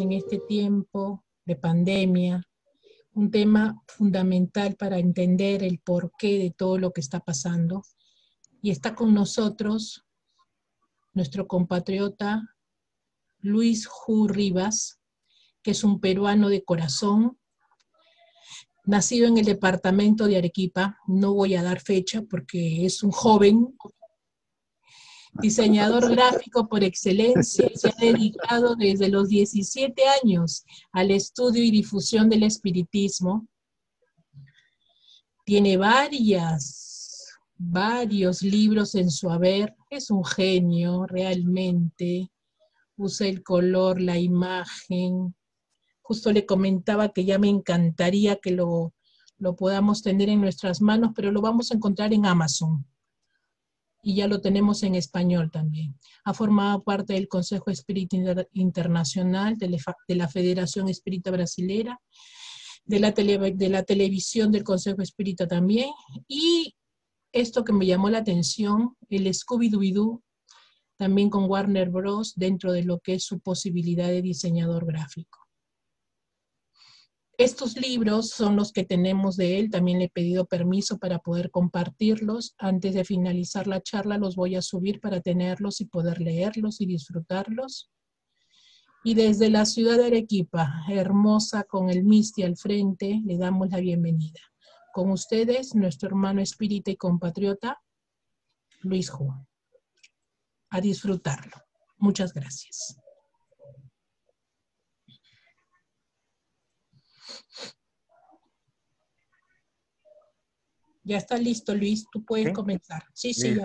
en este tiempo de pandemia, un tema fundamental para entender el porqué de todo lo que está pasando. Y está con nosotros nuestro compatriota Luis Ju Rivas, que es un peruano de corazón, nacido en el departamento de Arequipa. No voy a dar fecha porque es un joven diseñador gráfico por excelencia, se ha dedicado desde los 17 años al estudio y difusión del espiritismo. Tiene varias, varios libros en su haber. Es un genio realmente. Usa el color, la imagen. Justo le comentaba que ya me encantaría que lo, lo podamos tener en nuestras manos, pero lo vamos a encontrar en Amazon y ya lo tenemos en español también. Ha formado parte del Consejo Espírita Internacional, de la Federación Espírita Brasilera, de la, de la televisión del Consejo Espírita también. Y esto que me llamó la atención, el Scooby-Doo, también con Warner Bros. dentro de lo que es su posibilidad de diseñador gráfico. Estos libros son los que tenemos de él. También le he pedido permiso para poder compartirlos. Antes de finalizar la charla los voy a subir para tenerlos y poder leerlos y disfrutarlos. Y desde la ciudad de Arequipa, hermosa con el Misti al frente, le damos la bienvenida. Con ustedes, nuestro hermano espírita y compatriota, Luis Juan. A disfrutarlo. Muchas gracias. Ya está listo, Luis, tú puedes comenzar. Sí, sí,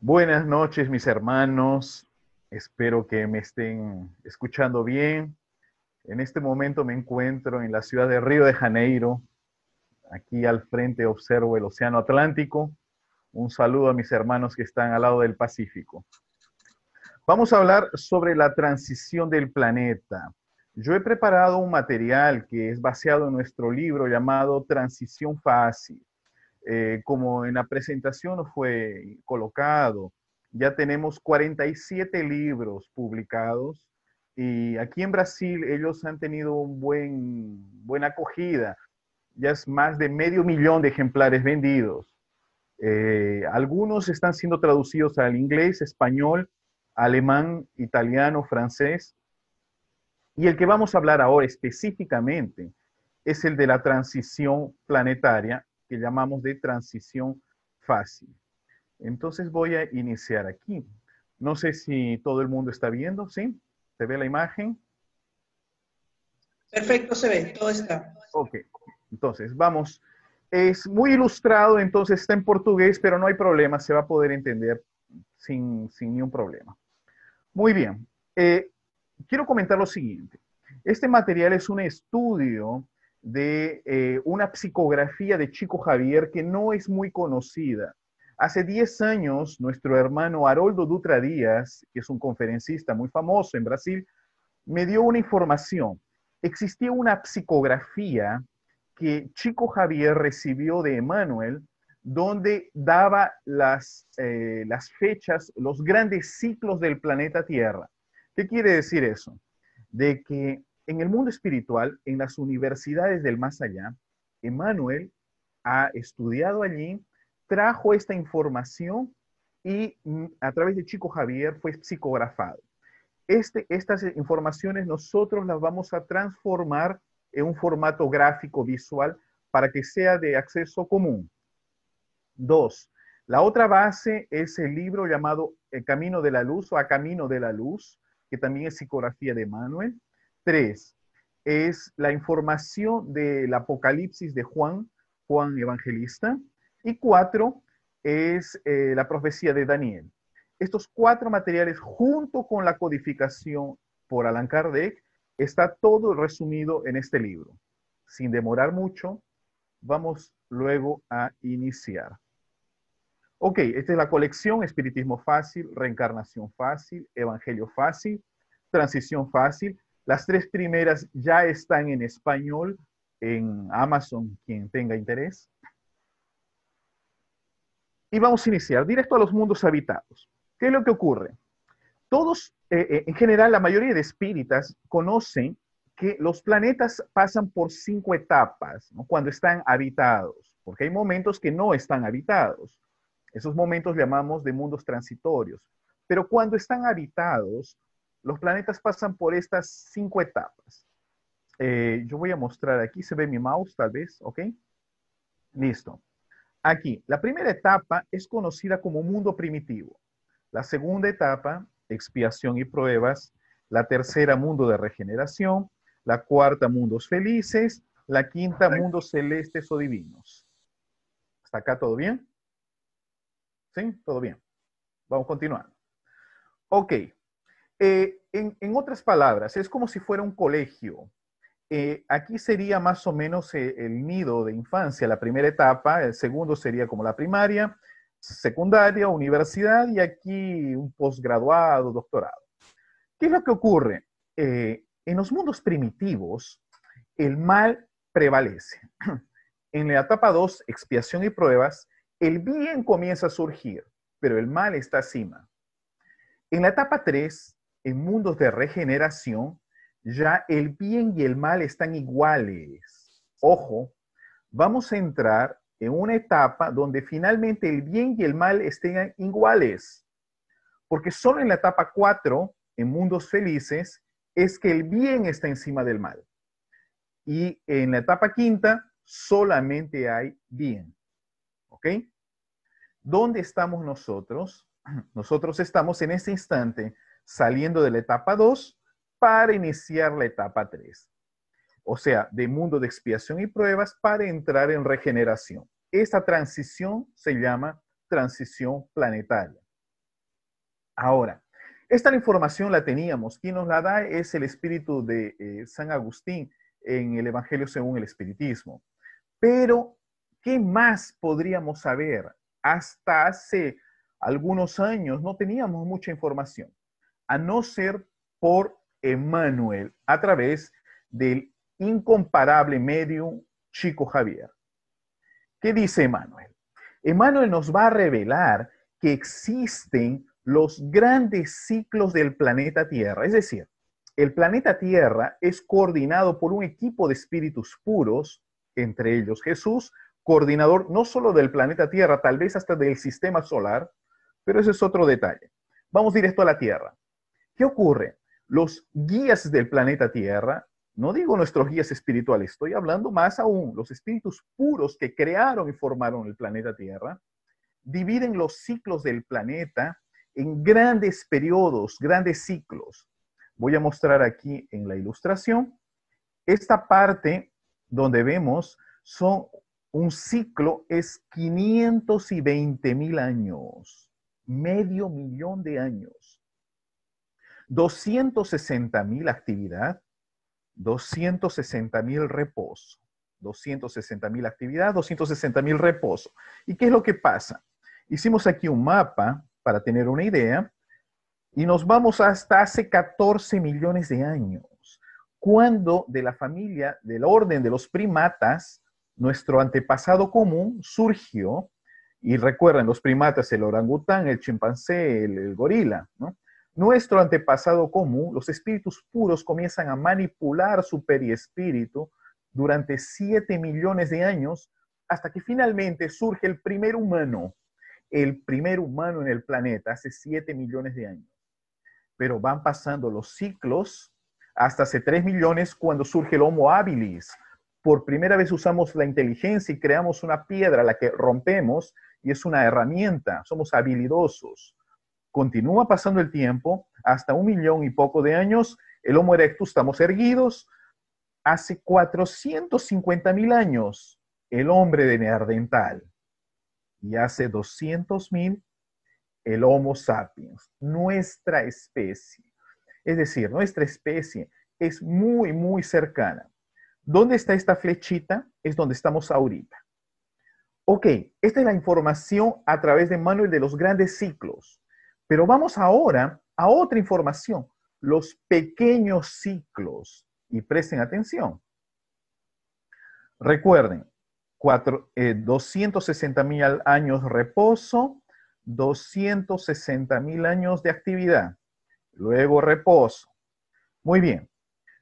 Buenas noches, mis hermanos. Espero que me estén escuchando bien. En este momento me encuentro en la ciudad de Río de Janeiro. Aquí al frente observo el Océano Atlántico. Un saludo a mis hermanos que están al lado del Pacífico. Vamos a hablar sobre la transición del planeta. Yo he preparado un material que es baseado en nuestro libro llamado Transición Fácil. Eh, como en la presentación fue colocado, ya tenemos 47 libros publicados y aquí en Brasil ellos han tenido un buen, buena acogida. Ya es más de medio millón de ejemplares vendidos. Eh, algunos están siendo traducidos al inglés, español, alemán, italiano, francés y el que vamos a hablar ahora específicamente es el de la transición planetaria, que llamamos de transición fácil. Entonces voy a iniciar aquí. No sé si todo el mundo está viendo, ¿sí? ¿Se ve la imagen? Perfecto, se ve, todo está. Ok, entonces vamos. Es muy ilustrado, entonces está en portugués, pero no hay problema, se va a poder entender sin, ningún problema. Muy bien. Eh, quiero comentar lo siguiente. Este material es un estudio de eh, una psicografía de Chico Javier que no es muy conocida. Hace 10 años, nuestro hermano Haroldo Dutra Díaz, que es un conferencista muy famoso en Brasil, me dio una información. Existía una psicografía que Chico Javier recibió de Emmanuel, donde daba las eh, fechas, los grandes ciclos del planeta Tierra. ¿Qué quiere decir eso? De que en el mundo espiritual, en las universidades del más allá, Emmanuel ha estudiado allí, trajo esta información y mm, a través de Chico Javier fue psicografado. Este, estas informaciones nosotros las vamos a transformar en un formato gráfico visual para que sea de acceso común. Dos, la otra base es el libro llamado el eh, Camino de la Luz o A Camino de la Luz, que también es psicografía de Manuel. Tres, es la información del Apocalipsis de Juan, Juan Evangelista. Y cuatro, es eh, la profecía de Daniel. Estos cuatro materiales, junto con la codificación por Alan Kardec, está todo resumido en este libro. Sin demorar mucho, vamos luego a iniciar. Ok, esta es la colección, espiritismo fácil, reencarnación fácil, evangelio fácil, transición fácil. Las tres primeras ya están en español en Amazon, quien tenga interés. Y vamos a iniciar directo a los mundos habitados. ¿Qué es lo que ocurre? Todos, eh, eh, en general, la mayoría de espíritas conocen que los planetas pasan por cinco etapas cuando están habitados, porque hay momentos que no están habitados. Esos momentos llamamos de mundos transitorios. Pero cuando están habitados, los planetas pasan por estas cinco etapas. Eh, yo voy a mostrar aquí, se ve mi mouse tal vez, ¿ok? Listo. Aquí, la primera etapa es conocida como mundo primitivo. La segunda etapa, expiación y pruebas. La tercera, mundo de regeneración. La cuarta, mundos felices. La quinta, mundos celestes o divinos. ¿Hasta acá todo bien? ¿Sí? Todo bien. Vamos a continuar. Ok. Eh, en, otras palabras, es como si fuera un colegio. Eh, aquí sería más o menos eh, el, nido de infancia, la primera etapa, el segundo sería como la primaria, secundaria, universidad y aquí un posgraduado, doctorado. ¿Qué es lo que ocurre? en los mundos primitivos, el mal prevalece. En la etapa 2, expiación y pruebas, el bien comienza a surgir, pero el mal está encima. En la etapa 3, en mundos de regeneración, ya el bien y el mal están iguales. Ojo, vamos a entrar en una etapa donde finalmente el bien y el mal estén iguales. Porque solo en la etapa 4, en mundos felices, es que el bien está encima del mal. Y en la etapa quinta, solamente hay bien. ¿Ok? ¿Dónde estamos nosotros? Nosotros estamos en este instante saliendo de la etapa 2 para iniciar la etapa 3. O sea, de mundo de expiación y pruebas para entrar en regeneración. Esta transición se llama transición planetaria. Ahora, esta información la teníamos. Quien nos la da es el espíritu de eh, San Agustín en el Evangelio según el Espiritismo. Pero ¿qué más podríamos saber? Hasta hace algunos años no teníamos mucha información, a no ser por Emmanuel, a través del incomparable medio Chico Javier. ¿Qué dice Emmanuel? Emmanuel nos va a revelar que existen los grandes ciclos del planeta Tierra, es decir, el planeta Tierra es coordinado por un equipo de espíritus puros, entre ellos Jesús, coordinador no solo del planeta Tierra, tal vez hasta del sistema solar, pero ese es otro detalle. Vamos directo a la Tierra. ¿Qué ocurre? Los guías del planeta Tierra, no digo nuestros guías espirituales, estoy hablando más aún, los espíritus puros que crearon y formaron el planeta Tierra, dividen los ciclos del planeta en grandes periodos, grandes ciclos. Voy a mostrar aquí en la ilustración. Esta parte donde vemos son un ciclo es 520 mil años, medio millón de años. 260 mil actividad, 260 mil reposo. 260 mil actividad, 260 mil reposo. ¿Y qué es lo que pasa? Hicimos aquí un mapa para tener una idea y nos vamos hasta hace 14 millones de años, cuando de la familia del orden de los primatas nuestro antepasado común surgió, y recuerden los primatas, el orangután, el chimpancé, el, gorila, Nuestro antepasado común, los espíritus puros comienzan a manipular su periespíritu durante 7 millones de años hasta que finalmente surge el primer humano, el primer humano en el planeta hace 7 millones de años. Pero van pasando los ciclos hasta hace 3 millones cuando surge el Homo habilis, por primera vez usamos la inteligencia y creamos una piedra, la que rompemos, y es una herramienta, somos habilidosos. Continúa pasando el tiempo, hasta un millón y poco de años, el Homo erectus estamos erguidos. Hace 450 mil años, el hombre de Neardental. Y hace 200 mil, el Homo sapiens, nuestra especie. Es decir, nuestra especie es muy, muy cercana. ¿Dónde está esta flechita? Es donde estamos ahorita. Ok, esta es la información a través de Manuel de los grandes ciclos. Pero vamos ahora a otra información, los pequeños ciclos. Y presten atención. Recuerden, 260 eh, mil años reposo, 260 mil años de actividad, luego reposo. Muy bien,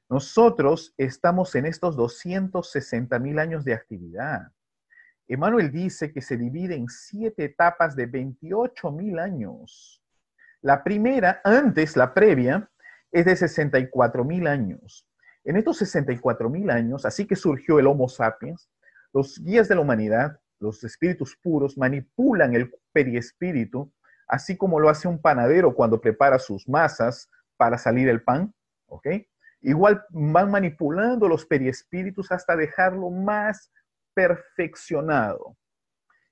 nosotros estamos en estos 260 mil años de actividad. Emanuel dice que se divide en siete etapas de 28 mil años. La primera, antes, la previa, es de 64 mil años. En estos 64 mil años, así que surgió el Homo sapiens, los guías de la humanidad, los espíritus puros, manipulan el periespíritu, así como lo hace un panadero cuando prepara sus masas para salir el pan, ¿ok? Igual van manipulando los periespíritus hasta dejarlo más perfeccionado.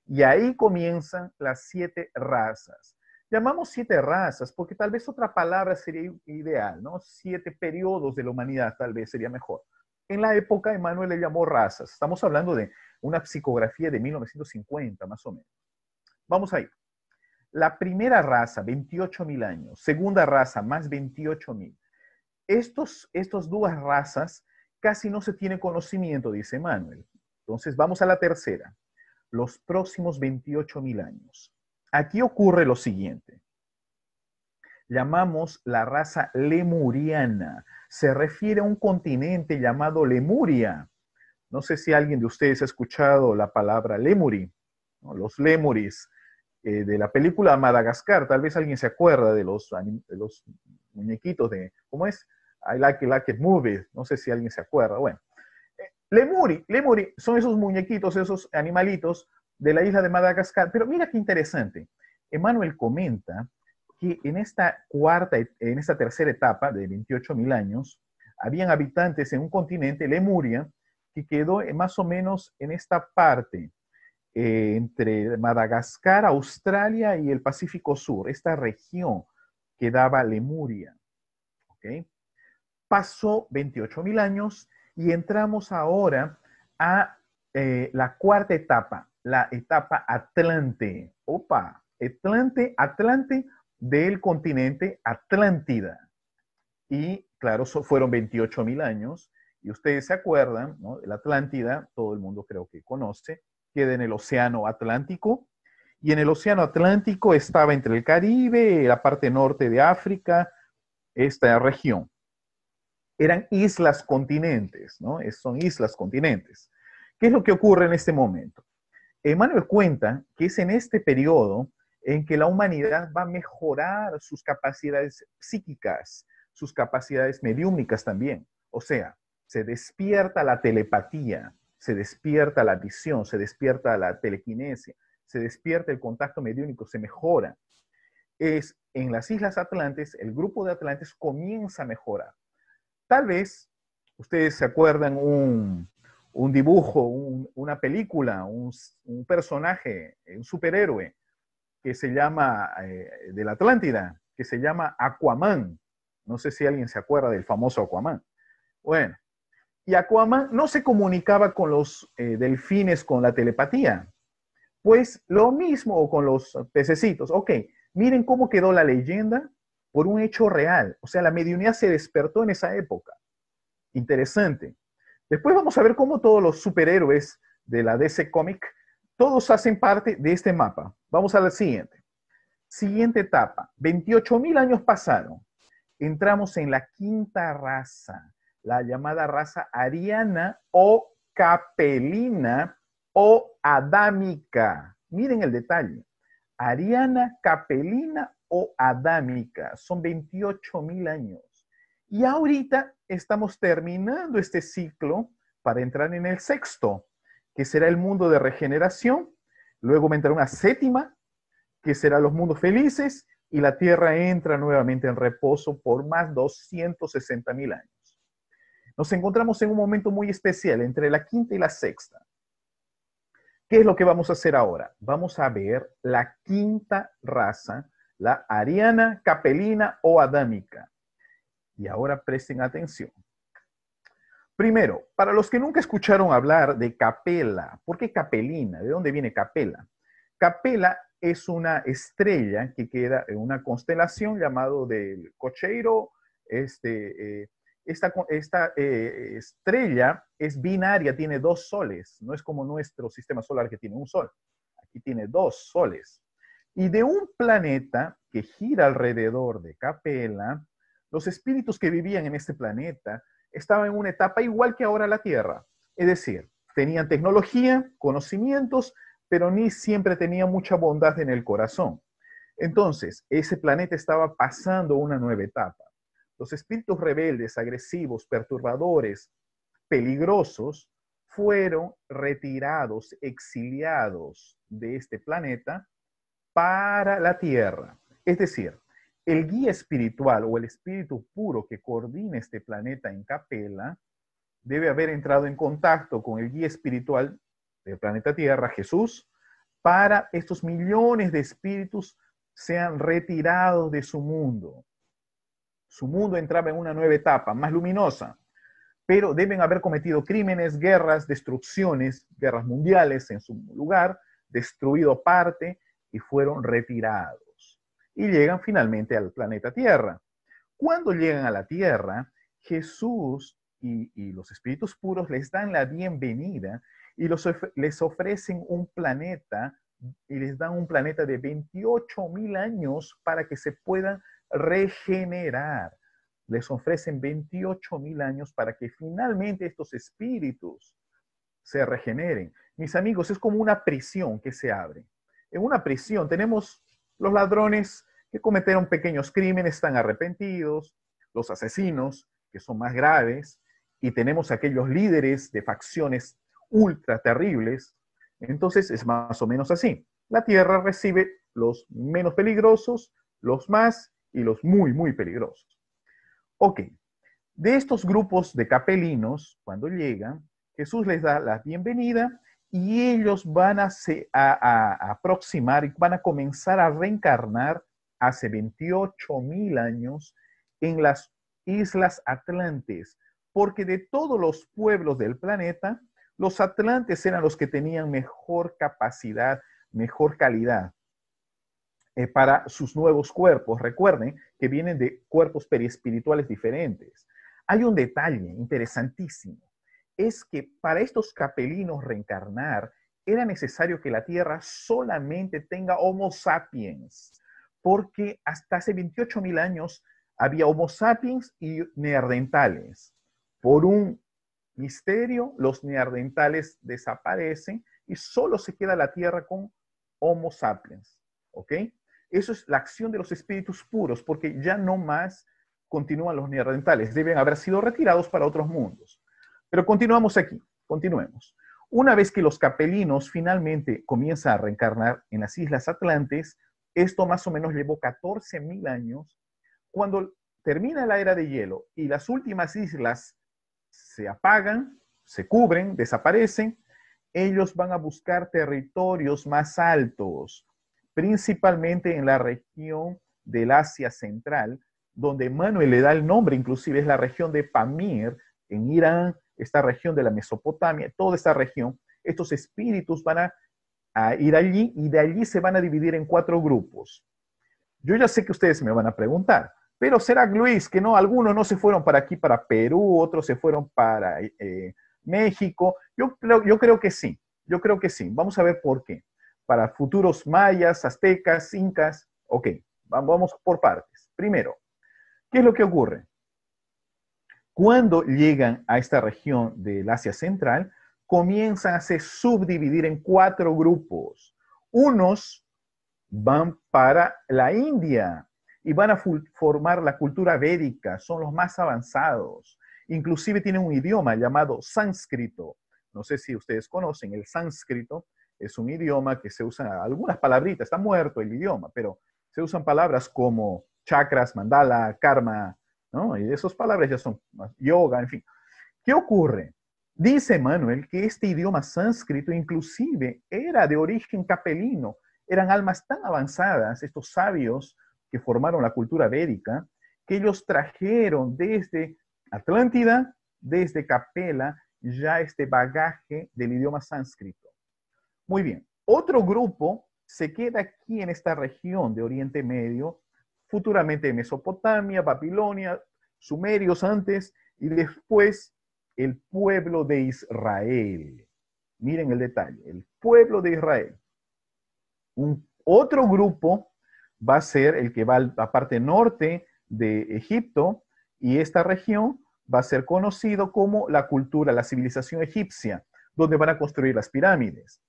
Y ahí comienzan las siete razas. Llamamos siete razas porque tal vez otra palabra sería ideal, ¿no? Siete periodos de la humanidad tal vez sería mejor. En la época, Emmanuel le llamó razas. Estamos hablando de una psicografía de 1950, más o menos. Vamos ahí. La primera raza, 28.000 años. Segunda raza, más 28.000 estos, dos razas casi no se tiene conocimiento, dice Manuel. Entonces vamos a la tercera, los próximos 28.000 años. Aquí ocurre lo siguiente. Llamamos la raza lemuriana. Se refiere a un continente llamado Lemuria. No sé si alguien de ustedes ha escuchado la palabra lemuri, los lemuris eh, de la película Madagascar. Tal vez alguien se acuerda de los, de los muñequitos de, ¿cómo es? I Like It Like It Movies, no sé si alguien se acuerda, bueno. Lemuri, Lemuri son esos muñequitos, esos animalitos de la isla de Madagascar, pero mira qué interesante. Emmanuel comenta que en esta cuarta, en esta tercera etapa de 28 mil años, habían habitantes en un continente, Lemuria, que quedó más o menos en esta parte, eh, entre Madagascar, Australia y el Pacífico Sur, esta región que daba Lemuria. ¿okay? Pasó 28.000 años y entramos ahora a eh, la cuarta etapa, la etapa Atlante. Opa, Atlante, Atlante del continente Atlántida. Y claro, fueron fueron 28.000 años. Y ustedes se acuerdan, ¿no? La Atlántida, todo el mundo creo que conoce, queda en el Océano Atlántico. Y en el Océano Atlántico estaba entre el Caribe, la parte norte de África, esta región eran islas continentes, ¿no? son islas continentes. ¿Qué es lo que ocurre en este momento? Emmanuel cuenta que es en este periodo en que la humanidad va a mejorar sus capacidades psíquicas, sus capacidades mediúmicas también. O sea, se despierta la telepatía, se despierta la visión, se despierta la telequinesia, se despierta el contacto mediúnico, se mejora. Es en las Islas Atlantes, el grupo de Atlantes comienza a mejorar. Tal vez ustedes se acuerdan un, dibujo, una película, un, personaje, un superhéroe que se llama, eh, de la Atlántida, que se llama Aquaman. No sé si alguien se acuerda del famoso Aquaman. Bueno, y Aquaman no se comunicaba con los eh, delfines con la telepatía. Pues lo mismo con los pececitos. Ok, miren cómo quedó la leyenda por un hecho real. O sea, la mediunidad se despertó en esa época. Interesante. Después vamos a ver cómo todos los superhéroes de la DC Comic, todos hacen parte de este mapa. Vamos a la siguiente. Siguiente etapa. 28.000 años pasaron. Entramos en la quinta raza, la llamada raza ariana o capelina o adámica. Miren el detalle. Ariana, capelina o adámica. Son 28 mil años. Y ahorita estamos terminando este ciclo para entrar en el sexto, que será el mundo de regeneración. Luego vendrá una séptima, que será los mundos felices. Y la Tierra entra nuevamente en reposo por más 260 mil años. Nos encontramos en un momento muy especial entre la quinta y la sexta. ¿Qué es lo que vamos a hacer ahora? Vamos a ver la quinta raza la ariana, capelina o adámica. Y ahora presten atención. Primero, para los que nunca escucharon hablar de capela, ¿por qué capelina? ¿De dónde viene capela? Capela es una estrella que queda en una constelación llamado del Cocheiro. Este, eh, esta, eh, estrella es binaria, tiene dos soles, no es como nuestro sistema solar que tiene un sol, aquí tiene dos soles. Y de un planeta que gira alrededor de Capella, los espíritus que vivían en este planeta estaban en una etapa igual que ahora la Tierra. Es decir, tenían tecnología, conocimientos, pero ni siempre tenían mucha bondad en el corazón. Entonces, ese planeta estaba pasando una nueva etapa. Los espíritus rebeldes, agresivos, perturbadores, peligrosos, fueron retirados, exiliados de este planeta para la tierra. Es decir, el guía espiritual o el espíritu puro que coordina este planeta en capela debe haber entrado en contacto con el guía espiritual del planeta Tierra, Jesús, para estos millones de espíritus sean retirados de su mundo. Su mundo entraba en una nueva etapa, más luminosa, pero deben haber cometido crímenes, guerras, destrucciones, guerras mundiales en su lugar, destruido parte, y fueron retirados. Y llegan finalmente al planeta Tierra. Cuando llegan a la Tierra, Jesús y, los espíritus puros les dan la bienvenida y les ofrecen un planeta y les dan un planeta de 28 mil años para que se puedan regenerar. Les ofrecen 28 mil años para que finalmente estos espíritus se regeneren. Mis amigos, es como una prisión que se abre en una prisión tenemos los ladrones que cometieron pequeños crímenes, están arrepentidos, los asesinos, que son más graves, y tenemos aquellos líderes de facciones ultra terribles. Entonces es más o menos así. La Tierra recibe los menos peligrosos, los más y los muy, muy peligrosos. Ok, de estos grupos de capelinos, cuando llegan, Jesús les da la bienvenida y ellos van a, aproximar y van a comenzar a reencarnar hace 28 mil años en las islas Atlantes, porque de todos los pueblos del planeta, los Atlantes eran los que tenían mejor capacidad, mejor calidad eh, para sus nuevos cuerpos. Recuerden que vienen de cuerpos perispirituales diferentes. Hay un detalle interesantísimo es que para estos capelinos reencarnar era necesario que la Tierra solamente tenga Homo sapiens, porque hasta hace 28.000 años había Homo sapiens y neandertales. Por un misterio, los neandertales desaparecen y solo se queda la Tierra con Homo sapiens. ¿Ok? Eso es la acción de los espíritus puros, porque ya no más continúan los neandertales. Deben haber sido retirados para otros mundos. Pero continuamos aquí, continuemos. Una vez que los capelinos finalmente comienzan a reencarnar en las Islas Atlantes, esto más o menos llevó 14.000 años, cuando termina la era de hielo y las últimas islas se apagan, se cubren, desaparecen, ellos van a buscar territorios más altos, principalmente en la región del Asia Central, donde Manuel le da el nombre, inclusive es la región de Pamir, en Irán, esta región de la Mesopotamia, toda esta región, estos espíritus van a, ir allí y de allí se van a dividir en cuatro grupos. Yo ya sé que ustedes me van a preguntar, pero será Luis que no, algunos no se fueron para aquí, para Perú, otros se fueron para eh, México. Yo, yo creo que sí, yo creo que sí. Vamos a ver por qué. Para futuros mayas, aztecas, incas, ok, vamos por partes. Primero, ¿qué es lo que ocurre? Cuando llegan a esta región del Asia Central, comienzan a se subdividir en cuatro grupos. Unos van para la India y van a formar la cultura védica, son los más avanzados. Inclusive tienen un idioma llamado sánscrito. No sé si ustedes conocen el sánscrito, es un idioma que se usa, algunas palabritas, está muerto el idioma, pero se usan palabras como chakras, mandala, karma, y esas palabras ya son yoga, en fin. ¿Qué ocurre? Dice Manuel que este idioma sánscrito inclusive era de origen capelino. Eran almas tan avanzadas, estos sabios que formaron la cultura védica, que ellos trajeron desde Atlántida, desde Capela, ya este bagaje del idioma sánscrito. Muy bien, otro grupo se queda aquí en esta región de Oriente Medio futuramente Mesopotamia, Babilonia, sumerios antes y después el pueblo de Israel. Miren el detalle, el pueblo de Israel. Un otro grupo va a ser el que va a la parte norte de Egipto y esta región va a ser conocido como la cultura, la civilización egipcia, donde van a construir las pirámides.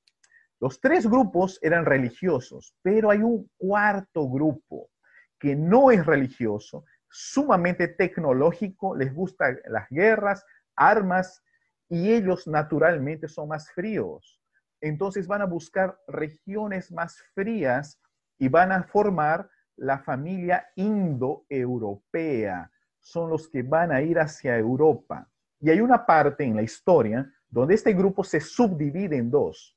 Los tres grupos eran religiosos, pero hay un cuarto grupo que no es religioso, sumamente tecnológico, les gustan las guerras, armas, y ellos naturalmente son más fríos. Entonces van a buscar regiones más frías y van a formar la familia indoeuropea. Son los que van a ir hacia Europa. Y hay una parte en la historia donde este grupo se subdivide en dos.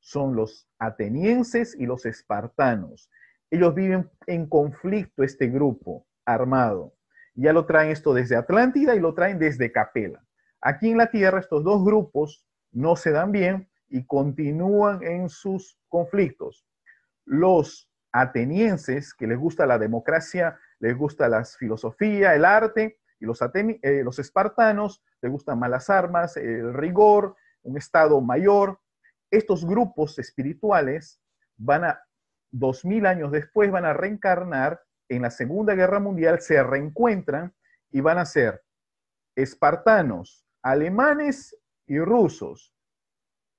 Son los atenienses y los espartanos. Ellos viven en conflicto este grupo armado. Ya lo traen esto desde Atlántida y lo traen desde Capela. Aquí en la Tierra estos dos grupos no se dan bien y continúan en sus conflictos. Los atenienses, que les gusta la democracia, les gusta la filosofía, el arte, y los, eh, los espartanos, les gustan malas las armas, el rigor, un estado mayor. Estos grupos espirituales van a dos mil años después van a reencarnar en la Segunda Guerra Mundial, se reencuentran y van a ser espartanos, alemanes y rusos.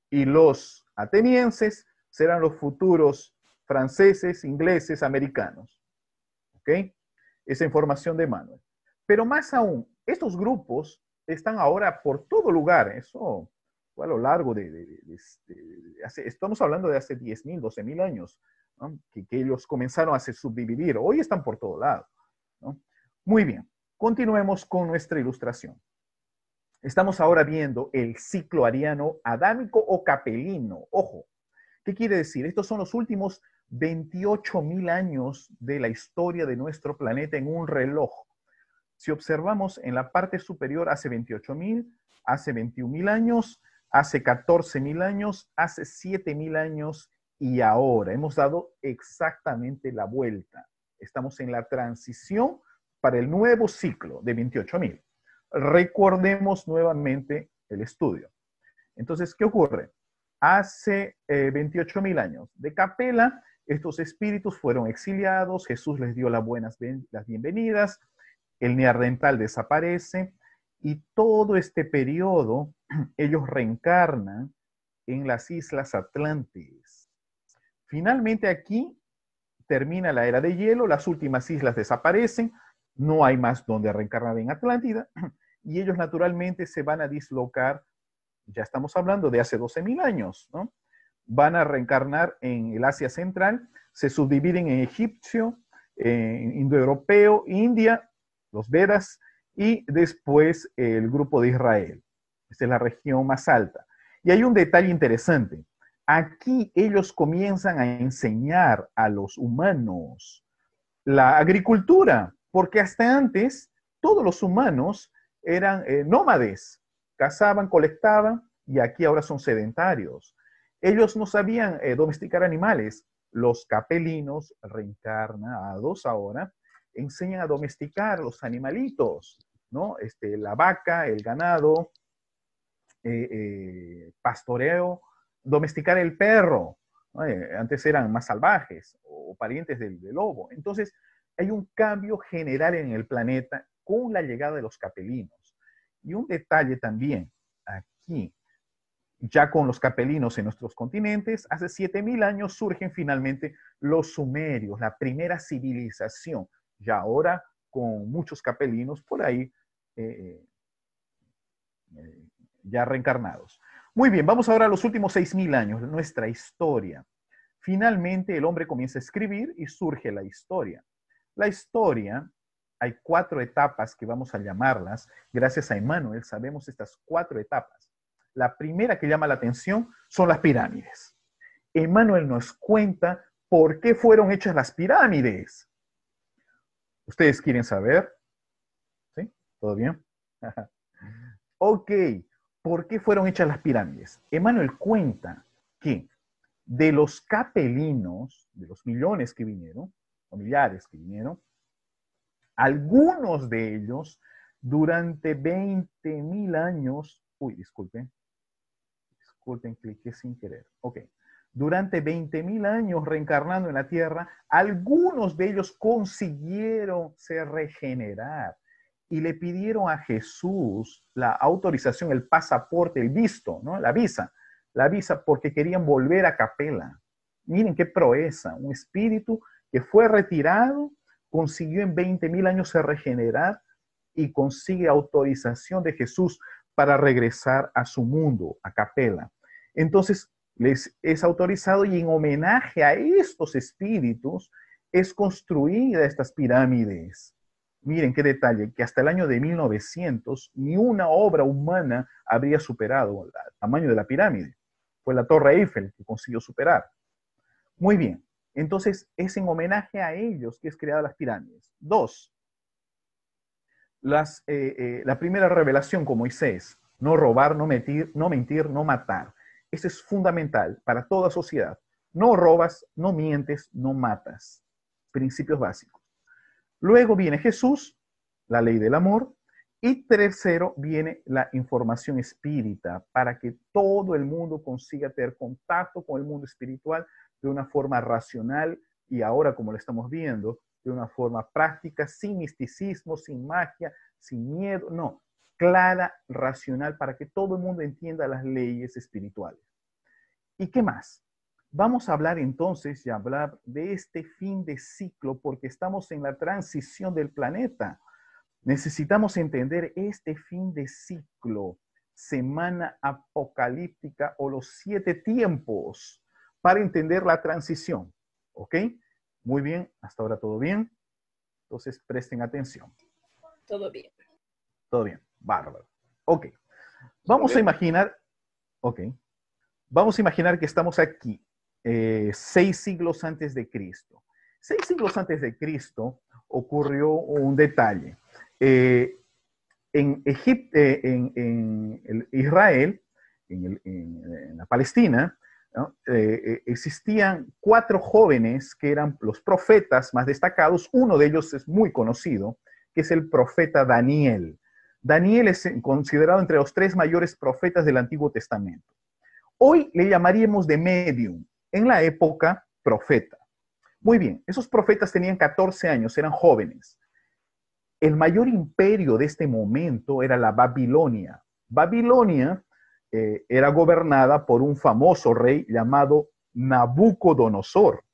Y los atenienses serán los futuros franceses, ingleses, americanos. ¿Ok? Esa información de Manuel. Pero más aún, estos grupos están ahora por todo lugar. Eso a lo largo de... estamos hablando de hace, estamos hablando de hace 10.000, 12.000 años que, ellos comenzaron a subdividir. Hoy están por todo lado. Muy bien, continuemos con nuestra ilustración. Estamos ahora viendo el ciclo ariano adámico o capelino. Ojo, ¿qué quiere decir? Estos son los últimos 28.000 años de la historia de nuestro planeta en un reloj. Si observamos en la parte superior hace 28.000, hace 21 mil años, hace 14 mil años, hace 7.000 mil años y ahora. Hemos dado exactamente la vuelta. Estamos en la transición para el nuevo ciclo de 28.000. Recordemos nuevamente el estudio. Entonces, ¿qué ocurre? Hace 28.000 eh, años de Capela, estos espíritus fueron exiliados, Jesús les dio las buenas las bienvenidas, el neandertal desaparece y todo este periodo ellos reencarnan en las islas Atlántidas. Finalmente aquí termina la era de hielo, las últimas islas desaparecen, no hay más donde reencarnar en Atlántida y ellos naturalmente se van a dislocar, ya estamos hablando de hace 12.000 años, ¿no? van a reencarnar en el Asia Central, se subdividen en egipcio, en indoeuropeo, India, los Vedas y después el grupo de Israel. Esta es la región más alta. Y hay un detalle interesante. Aquí ellos comienzan a enseñar a los humanos la agricultura, porque hasta antes todos los humanos eran eh, nómades, cazaban, colectaban y aquí ahora son sedentarios. Ellos no sabían eh, domesticar animales. Los capelinos reencarnados ahora enseñan a domesticar los animalitos, ¿no? Este, la vaca, el ganado, eh, pastoreo, domesticar el perro. Eh, antes eran más salvajes o parientes del, lobo. Entonces, hay un cambio general en el planeta con la llegada de los capelinos. Y un detalle también, aquí, ya con los capelinos en nuestros continentes, hace 7.000 años surgen finalmente los sumerios, la primera civilización. Y ahora, con muchos capelinos por ahí, eh, eh, ya reencarnados. Muy bien, vamos ahora a los últimos 6.000 años, nuestra historia. Finalmente el hombre comienza a escribir y surge la historia. La historia, hay cuatro etapas que vamos a llamarlas. Gracias a Emmanuel sabemos estas cuatro etapas. La primera que llama la atención son las pirámides. Emmanuel nos cuenta por qué fueron hechas las pirámides. ¿Ustedes quieren saber? ¿Sí? ¿Todo bien? ok. ¿por qué fueron hechas las pirámides? Emanuel cuenta que de los capelinos, de los millones que vinieron, o millares que vinieron, algunos de ellos durante 20.000 años, uy, disculpen, disculpen, cliqué sin querer, ok, durante mil años reencarnando en la Tierra, algunos de ellos consiguieron se regenerar y le pidieron a Jesús la autorización, el pasaporte, el visto, ¿no? la visa, la visa porque querían volver a Capela. Miren qué proeza, un espíritu que fue retirado, consiguió en 20 mil años se regenerar y consigue autorización de Jesús para regresar a su mundo, a Capela. Entonces, les es autorizado y en homenaje a estos espíritus es construida estas pirámides Miren qué detalle, que hasta el año de 1900 ni una obra humana habría superado el tamaño de la pirámide. Fue la Torre Eiffel que consiguió superar. Muy bien, entonces es en homenaje a ellos que es creada las pirámides. Dos, las, eh, eh, la primera revelación con Moisés, no robar, no mentir, no mentir, no matar. Eso es fundamental para toda sociedad. No robas, no mientes, no matas. Principios básicos. Luego viene Jesús, la ley del amor. Y tercero viene la información espírita para que todo el mundo consiga tener contacto con el mundo espiritual de una forma racional y ahora como lo estamos viendo, de una forma práctica, sin misticismo, sin magia, sin miedo, no, clara, racional, para que todo el mundo entienda las leyes espirituales. ¿Y qué más? Vamos a hablar entonces y hablar de este fin de ciclo porque estamos en la transición del planeta. Necesitamos entender este fin de ciclo, semana apocalíptica o los siete tiempos para entender la transición. ¿Ok? Muy bien, hasta ahora todo bien. Entonces presten atención. Todo bien. Todo bien, bárbaro. Ok, vamos a imaginar, ok, vamos a imaginar que estamos aquí eh, seis siglos antes de Cristo. Seis siglos antes de Cristo ocurrió un detalle. Eh, en, en, Israel, en, la Palestina, eh, existían cuatro jóvenes que eran los profetas más destacados. Uno de ellos es muy conocido, que es el profeta Daniel. Daniel es considerado entre los tres mayores profetas del Antiguo Testamento. Hoy le llamaríamos de medium, en la época profeta. Muy bien, esos profetas tenían 14 años, eran jóvenes. El mayor imperio de este momento era la Babilonia. Babilonia eh, era gobernada por un famoso rey llamado Nabucodonosor.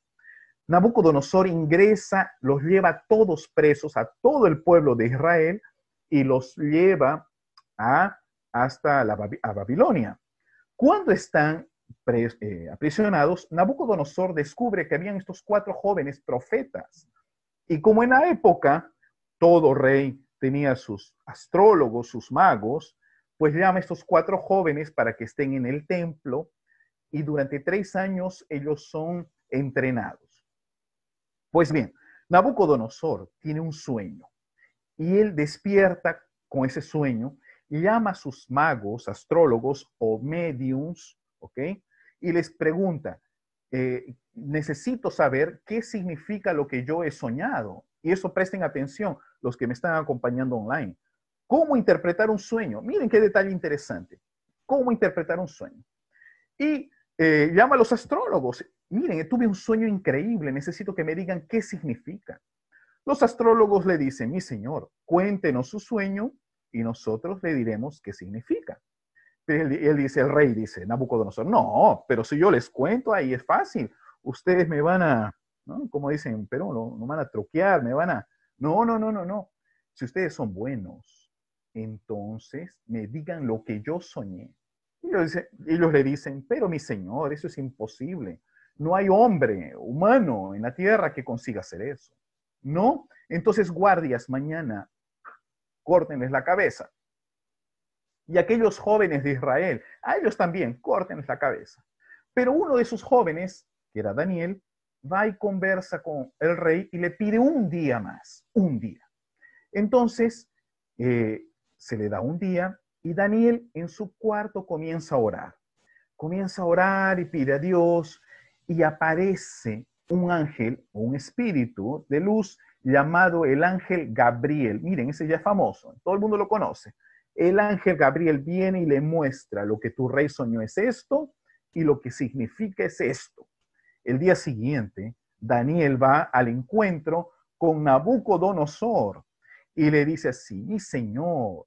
Nabucodonosor ingresa, los lleva todos presos, a todo el pueblo de Israel, y los lleva a, hasta la, Babilonia. ¿Cuándo están eh, aprisionados, Nabucodonosor descubre que habían estos cuatro jóvenes profetas. Y como en la época todo rey tenía sus astrólogos, sus magos, pues llama a estos cuatro jóvenes para que estén en el templo y durante tres años ellos son entrenados. Pues bien, Nabucodonosor tiene un sueño y él despierta con ese sueño y llama a sus magos, astrólogos o mediums ¿ok? Y les pregunta, eh, necesito saber qué significa lo que yo he soñado. Y eso presten atención los que me están acompañando online. ¿Cómo interpretar un sueño? Miren qué detalle interesante. ¿Cómo interpretar un sueño? Y eh, llama a los astrólogos. Miren, tuve un sueño increíble, necesito que me digan qué significa. Los astrólogos le dicen, mi señor, cuéntenos su sueño y nosotros le diremos qué significa. Él, dice, el rey dice, Nabucodonosor, no, pero si yo les cuento ahí es fácil, ustedes me van a, ¿no? como dicen, pero no, me van a troquear, me van a, no, no, no, no, no, si ustedes son buenos, entonces me digan lo que yo soñé. Y ellos le dicen, pero mi señor, eso es imposible, no hay hombre humano en la tierra que consiga hacer eso, ¿no? Entonces, guardias, mañana, córtenles la cabeza y aquellos jóvenes de Israel, a ellos también, corten la cabeza. Pero uno de sus jóvenes, que era Daniel, va y conversa con el rey y le pide un día más, un día. Entonces, eh, se le da un día y Daniel en su cuarto comienza a orar. Comienza a orar y pide a Dios y aparece un ángel o un espíritu de luz llamado el ángel Gabriel. Miren, ese ya es famoso, todo el mundo lo conoce el ángel Gabriel viene y le muestra lo que tu rey soñó es esto y lo que significa es esto. El día siguiente, Daniel va al encuentro con Nabucodonosor y le dice así, mi señor,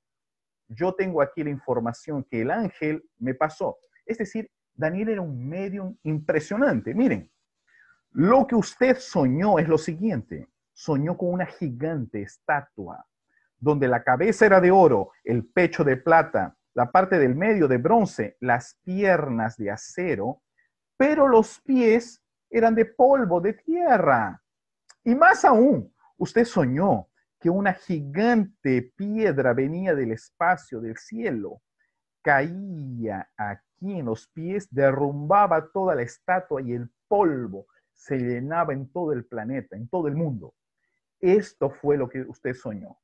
yo tengo aquí la información que el ángel me pasó. Es decir, Daniel era un medium impresionante. Miren, lo que usted soñó es lo siguiente. Soñó con una gigante estatua donde la cabeza era de oro, el pecho de plata, la parte del medio de bronce, las piernas de acero, pero los pies eran de polvo, de tierra. Y más aún, usted soñó que una gigante piedra venía del espacio, del cielo, caía aquí en los pies, derrumbaba toda la estatua y el polvo se llenaba en todo el planeta, en todo el mundo. Esto fue lo que usted soñó.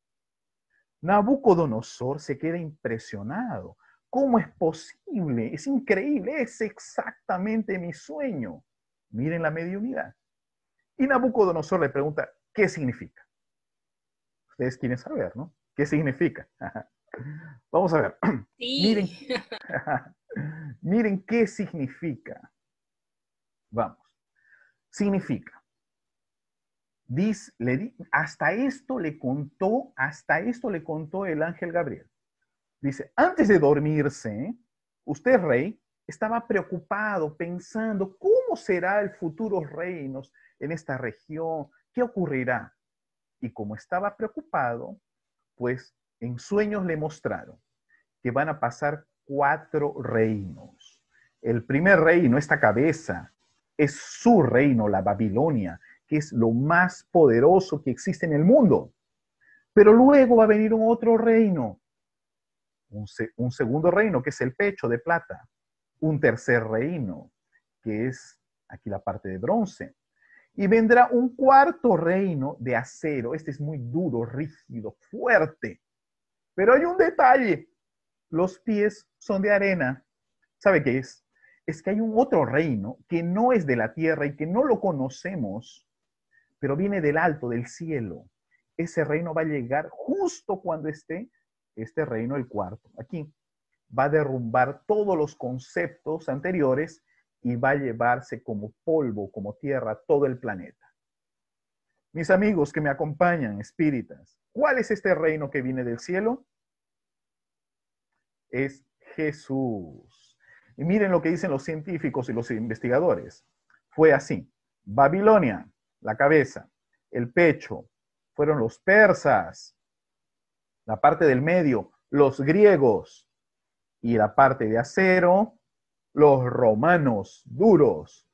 Nabucodonosor se queda impresionado. ¿Cómo es posible? Es increíble, es exactamente mi sueño. Miren la mediunidad. Y Nabucodonosor le pregunta, ¿qué significa? Ustedes quieren saber, ¿no? ¿Qué significa? Vamos a ver. Miren, miren qué significa. Vamos. Significa le hasta esto le contó, hasta esto le contó el ángel Gabriel. Dice, antes de dormirse, usted rey estaba preocupado pensando cómo será el futuro reinos en esta región, qué ocurrirá. Y como estaba preocupado, pues en sueños le mostraron que van a pasar cuatro reinos. El primer reino, esta cabeza, es su reino, la Babilonia, que es lo más poderoso que existe en el mundo. Pero luego va a venir un otro reino, un, segundo reino, que es el pecho de plata, un tercer reino, que es aquí la parte de bronce, y vendrá un cuarto reino de acero. Este es muy duro, rígido, fuerte. Pero hay un detalle. Los pies son de arena. ¿Sabe qué es? Es que hay un otro reino que no es de la tierra y que no lo conocemos, pero viene del alto, del cielo. Ese reino va a llegar justo cuando esté este reino, el cuarto, aquí. Va a derrumbar todos los conceptos anteriores y va a llevarse como polvo, como tierra, todo el planeta. Mis amigos que me acompañan, espíritas, ¿cuál es este reino que viene del cielo? Es Jesús. Y miren lo que dicen los científicos y los investigadores. Fue así. Babilonia la cabeza, el pecho, fueron los persas, la parte del medio, los griegos, y la parte de acero, los romanos duros.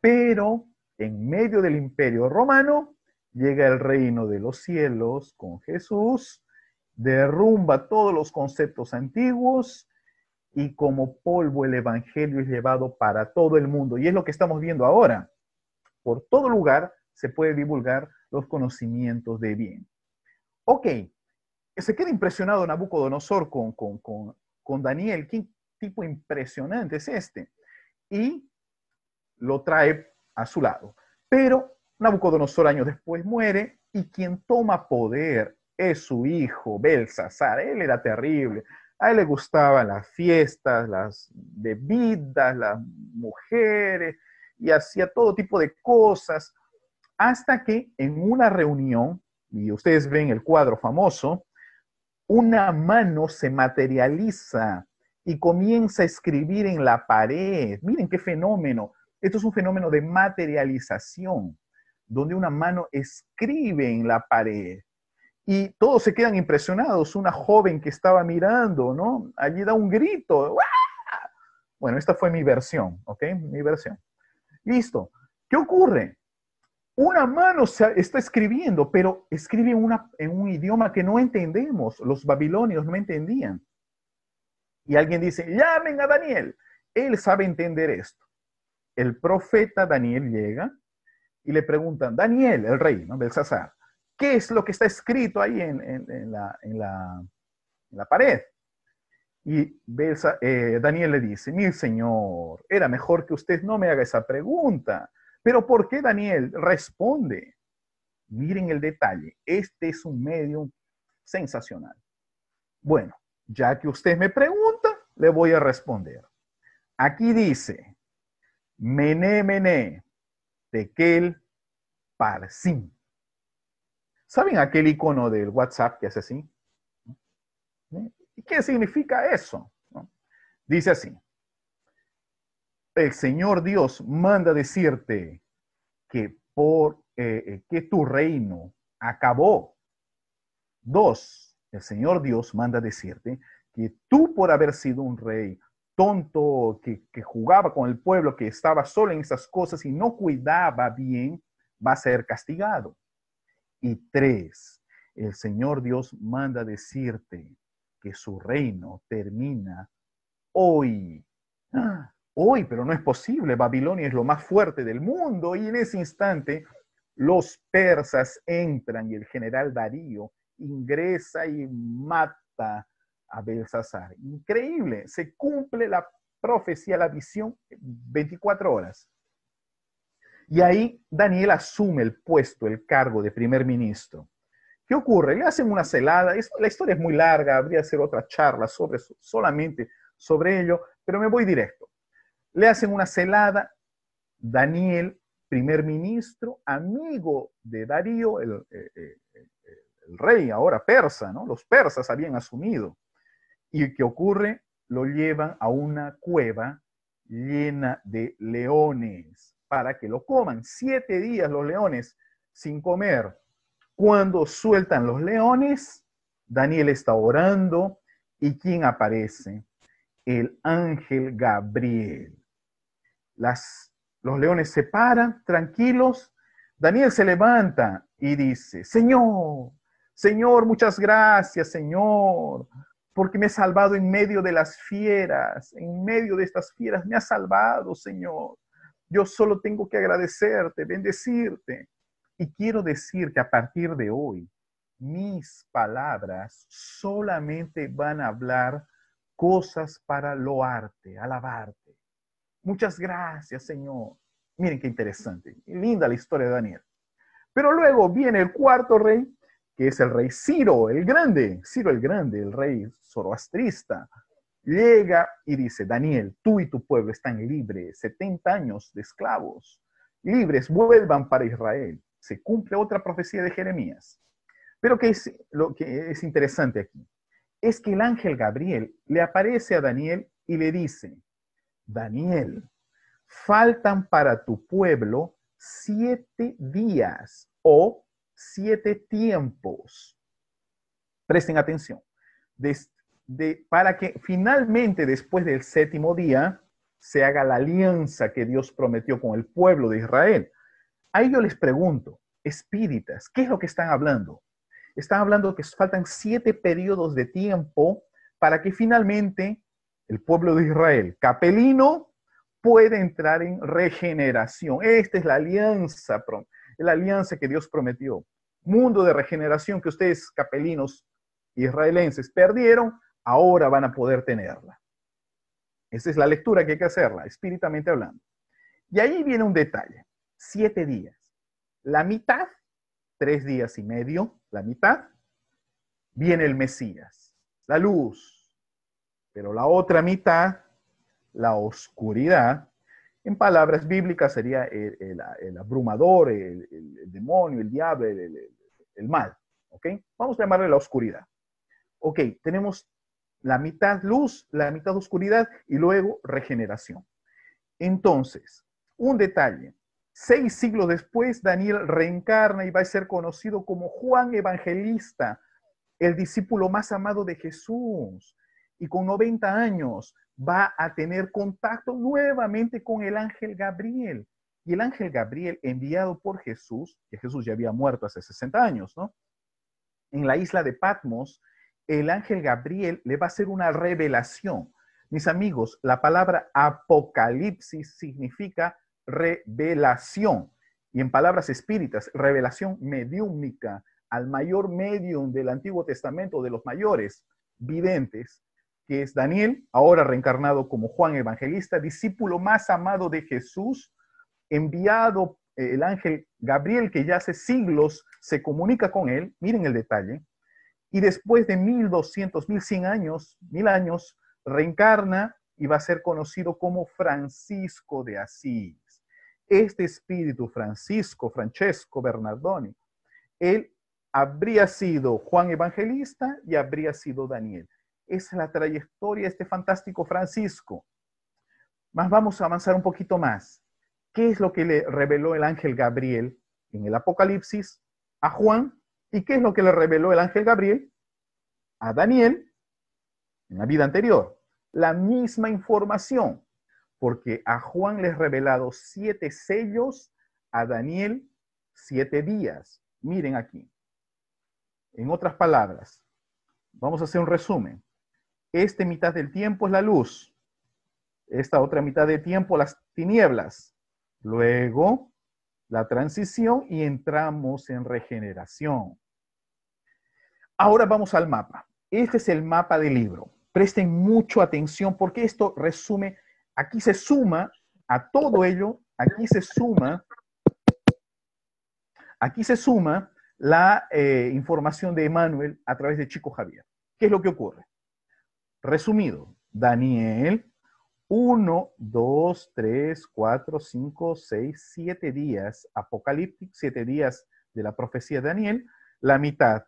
Pero en medio del imperio romano llega el reino de los cielos con Jesús, derrumba todos los conceptos antiguos y como polvo el evangelio es llevado para todo el mundo. Y es lo que estamos viendo ahora. Por todo lugar se puede divulgar los conocimientos de bien. Ok, se queda impresionado Nabucodonosor con, Daniel. ¿Qué tipo impresionante es este? Y lo trae a su lado. Pero Nabucodonosor años después muere y quien toma poder es su hijo, Belsasar. Él era terrible. A él le gustaban las fiestas, las bebidas, las mujeres y hacía todo tipo de cosas hasta que en una reunión, y ustedes ven el cuadro famoso, una mano se materializa y comienza a escribir en la pared. Miren qué fenómeno. Esto es un fenómeno de materialización, donde una mano escribe en la pared. Y todos se quedan impresionados. Una joven que estaba mirando, ¿no? Allí da un grito. Bueno, esta fue mi versión, ¿ok? Mi versión. Listo. ¿Qué ocurre? una mano está escribiendo, pero escribe en un idioma que no entendemos. Los babilonios no entendían. Y alguien dice, llamen a Daniel. Él sabe entender esto. El profeta Daniel llega y le preguntan, Daniel, el rey, ¿no? ¿qué es lo que está escrito ahí en, la, pared? Y eh, Daniel le dice, mi señor, era mejor que usted no me haga esa pregunta. Pero ¿por qué Daniel responde? Miren el detalle, este es un medio sensacional. Bueno, ya que usted me pregunta, le voy a responder. Aquí dice, mené, mené, tequel, parsim. ¿Saben aquel icono del WhatsApp que hace así? ¿Eh? ¿Y qué significa eso? Dice así, el Señor Dios manda decirte que, por, eh, eh, que tu reino acabó. Dos, el Señor Dios manda decirte que tú por haber sido un rey tonto, que, jugaba con el pueblo, que estaba solo en esas cosas y no cuidaba bien, va a ser castigado. Y tres, el Señor Dios manda decirte que su reino termina hoy. ¡Ah! hoy, pero no es posible, Babilonia es lo más fuerte del mundo y en ese instante los persas entran y el general Darío ingresa y mata a Belsasar. Increíble, se cumple la profecía, la visión 24 horas. Y ahí Daniel asume el puesto, el cargo de primer ministro. ¿Qué ocurre? Le hacen una celada, la historia es muy larga, habría que hacer otra charla sobre solamente sobre ello, pero me voy directo. Le hacen una celada. Daniel, primer ministro, amigo de Darío, eh, eh, eh, el, rey ahora persa, ¿no? Los persas habían asumido. ¿Y qué ocurre? Lo llevan a una cueva llena de leones para que lo coman. Siete días los leones sin comer. Cuando sueltan los leones, Daniel está orando y ¿quién aparece? El ángel Gabriel los leones se paran tranquilos. Daniel se levanta y dice, Señor, Señor, muchas gracias, Señor, porque me has salvado en medio de las fieras, en medio de estas fieras, me has salvado, Señor. Yo solo tengo que agradecerte, bendecirte. Y quiero decir que a partir de hoy, mis palabras solamente van a hablar cosas para loarte, alabarte. Muchas gracias, Señor. Miren qué interesante. Linda la historia de Daniel. Pero luego viene el cuarto rey, que es el rey Ciro, el grande. Ciro el grande, el rey zoroastrista. Llega y dice, Daniel, tú y tu pueblo están libres, 70 años de esclavos. Libres, vuelvan para Israel. Se cumple otra profecía de Jeremías. Pero qué es, lo que es interesante aquí es que el ángel Gabriel le aparece a Daniel y le dice, Daniel, faltan para tu pueblo siete días o siete tiempos. Presten atención. de, para que finalmente después del séptimo día se haga la alianza que Dios prometió con el pueblo de Israel. A yo les pregunto, espíritas, ¿qué es lo que están hablando? Están hablando que faltan siete periodos de tiempo para que finalmente el pueblo de Israel, capelino, puede entrar en regeneración. Esta es la alianza, la alianza que Dios prometió. Mundo de regeneración que ustedes, capelinos israelenses, perdieron, ahora van a poder tenerla. Esa es la lectura que hay que hacerla, espíritamente hablando. Y ahí viene un detalle. Siete días. La mitad, tres días y medio, la mitad, viene el Mesías, la luz, pero la otra mitad, la oscuridad, en palabras bíblicas sería el, abrumador, el, demonio, el diablo, el, mal. ¿Ok? Vamos a llamarle la oscuridad. Ok, tenemos la mitad luz, la mitad oscuridad y luego regeneración. Entonces, un detalle. Seis siglos después, Daniel reencarna y va a ser conocido como Juan Evangelista, el discípulo más amado de Jesús y con 90 años va a tener contacto nuevamente con el ángel Gabriel. Y el ángel Gabriel, enviado por Jesús, que Jesús ya había muerto hace 60 años, ¿no? En la isla de Patmos, el ángel Gabriel le va a hacer una revelación. Mis amigos, la palabra apocalipsis significa revelación. Y en palabras espíritas, revelación mediúmica al mayor medium del Antiguo Testamento, de los mayores videntes, que es Daniel, ahora reencarnado como Juan Evangelista, discípulo más amado de Jesús, enviado eh, el ángel Gabriel, que ya hace siglos se comunica con él, miren el detalle, y después de 1200, 1100 años, mil años, reencarna y va a ser conocido como Francisco de Asís. Este espíritu, Francisco, Francesco Bernardoni, él habría sido Juan Evangelista y habría sido Daniel es la trayectoria de este fantástico Francisco. Más vamos a avanzar un poquito más. ¿Qué es lo que le reveló el ángel Gabriel en el Apocalipsis a Juan? ¿Y qué es lo que le reveló el ángel Gabriel a Daniel en la vida anterior? La misma información, porque a Juan les revelado siete sellos, a Daniel siete días. Miren aquí. En otras palabras, vamos a hacer un resumen. Esta mitad del tiempo es la luz. Esta otra mitad del tiempo las tinieblas. Luego la transición y entramos en regeneración. Ahora vamos al mapa. Este es el mapa del libro. Presten mucho atención porque esto resume, aquí se suma a todo ello, aquí se suma, aquí se suma la eh, información de Emanuel a través de Chico Javier. ¿Qué es lo que ocurre? Resumido, Daniel, 1, 2, 3, 4, 5, 6, 7 días, Apocalíptico, 7 días de la profecía de Daniel, la mitad,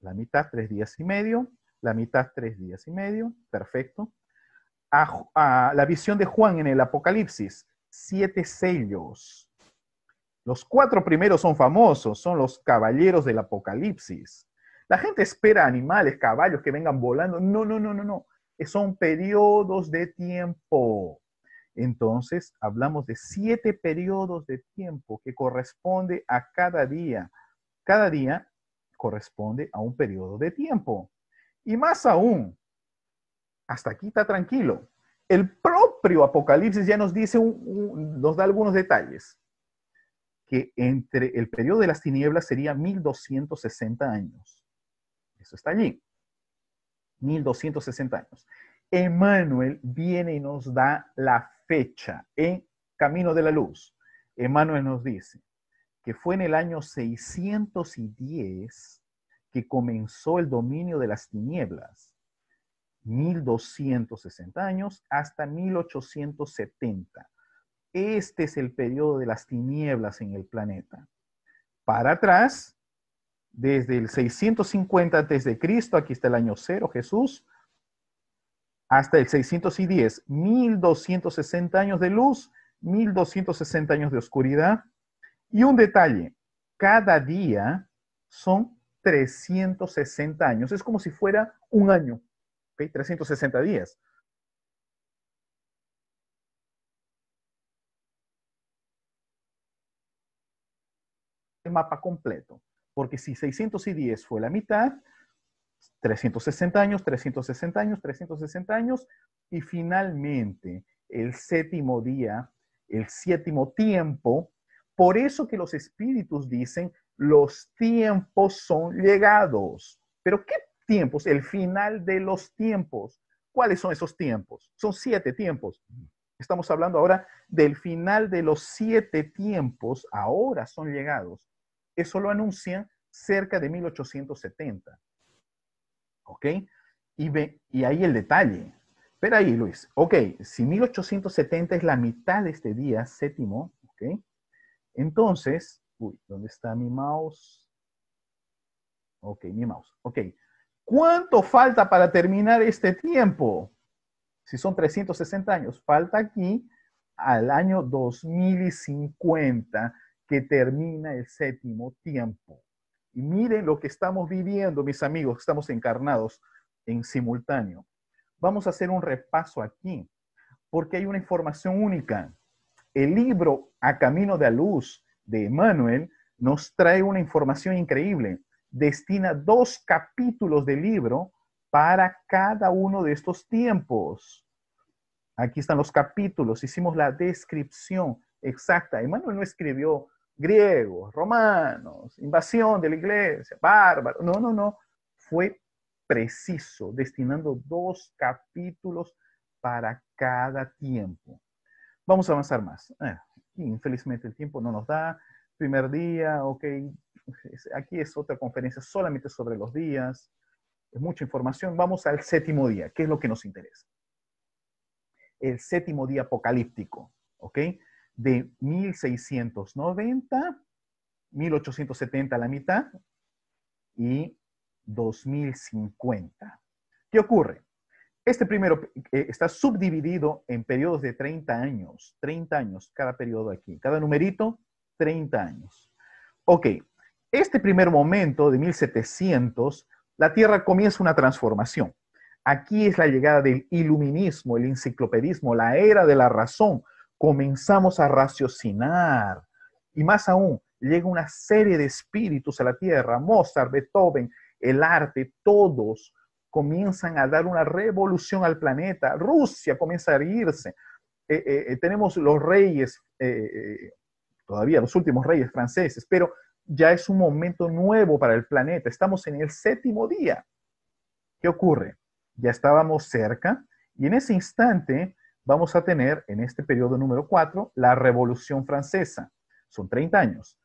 la mitad, 3 días y medio, la mitad, 3 días y medio, perfecto. a la visión de Juan en el Apocalipsis, 7 sellos. Los cuatro primeros son famosos, son los caballeros del Apocalipsis. La gente espera animales, caballos que vengan volando. No, no, no, no, no. Son periodos de tiempo. Entonces, hablamos de siete periodos de tiempo que corresponde a cada día. Cada día corresponde a un periodo de tiempo. Y más aún, hasta aquí está tranquilo. El propio Apocalipsis ya nos dice, nos da algunos detalles, que entre el periodo de las tinieblas sería 1260 años está allí. 1260 años. Emmanuel viene y nos da la fecha en ¿eh? Camino de la Luz. Emmanuel nos dice que fue en el año 610 que comenzó el dominio de las tinieblas, 1260 años hasta 1870. Este es el periodo de las tinieblas en el planeta. Para atrás, desde el 650 de Cristo, aquí está el año cero, Jesús, hasta el 610, 1260 años de luz, 1260 años de oscuridad. Y un detalle, cada día son 360 años, es como si fuera un año, 360 días. El mapa completo. Porque si 610 fue la mitad, 360 años, 360 años, 360 años, y finalmente el séptimo día, el séptimo tiempo. Por eso que los espíritus dicen, los tiempos son llegados. Pero ¿qué tiempos? El final de los tiempos. ¿Cuáles son esos tiempos? Son siete tiempos. Estamos hablando ahora del final de los siete tiempos. Ahora son llegados. Eso lo anuncia cerca de 1870. ¿Ok? Y, ve, y ahí el detalle. Pero ahí, Luis, ok, si 1870 es la mitad de este día séptimo, ok, entonces, uy, ¿dónde está mi mouse? Ok, mi mouse, ok. ¿Cuánto falta para terminar este tiempo? Si son 360 años, falta aquí al año 2050 que termina el séptimo tiempo. Y miren lo que estamos viviendo, mis amigos, estamos encarnados en simultáneo. Vamos a hacer un repaso aquí, porque hay una información única. El libro A Camino de la Luz de Emmanuel nos trae una información increíble. Destina dos capítulos del libro para cada uno de estos tiempos. Aquí están los capítulos, hicimos la descripción exacta. Emmanuel no escribió griegos, romanos, invasión de la iglesia, bárbaro. No, no, no. Fue preciso, destinando dos capítulos para cada tiempo. Vamos a avanzar más. Eh, infelizmente el tiempo no nos da. Primer día, ok. Aquí es otra conferencia solamente sobre los días. Es mucha información. Vamos al séptimo día, ¿Qué es lo que nos interesa. El séptimo día apocalíptico, ¿ok? de 1690, 1870 a la mitad y 2050. ¿Qué ocurre? Este primero eh, está subdividido en periodos de 30 años, 30 años cada periodo aquí, cada numerito, 30 años. Ok, este primer momento de 1700, la Tierra comienza una transformación. Aquí es la llegada del iluminismo, el enciclopedismo, la era de la razón, comenzamos a raciocinar. Y más aún, llega una serie de espíritus a la tierra, Mozart, Beethoven, el arte, todos comienzan a dar una revolución al planeta, Rusia comienza a irse eh, eh, eh, tenemos los reyes, todavía los últimos reyes franceses, pero ya es un momento nuevo para el planeta, estamos en el séptimo día. ¿Qué ocurre? Ya estábamos cerca y en ese instante vamos a tener en este periodo número 4 la Revolución Francesa. Son 30 años.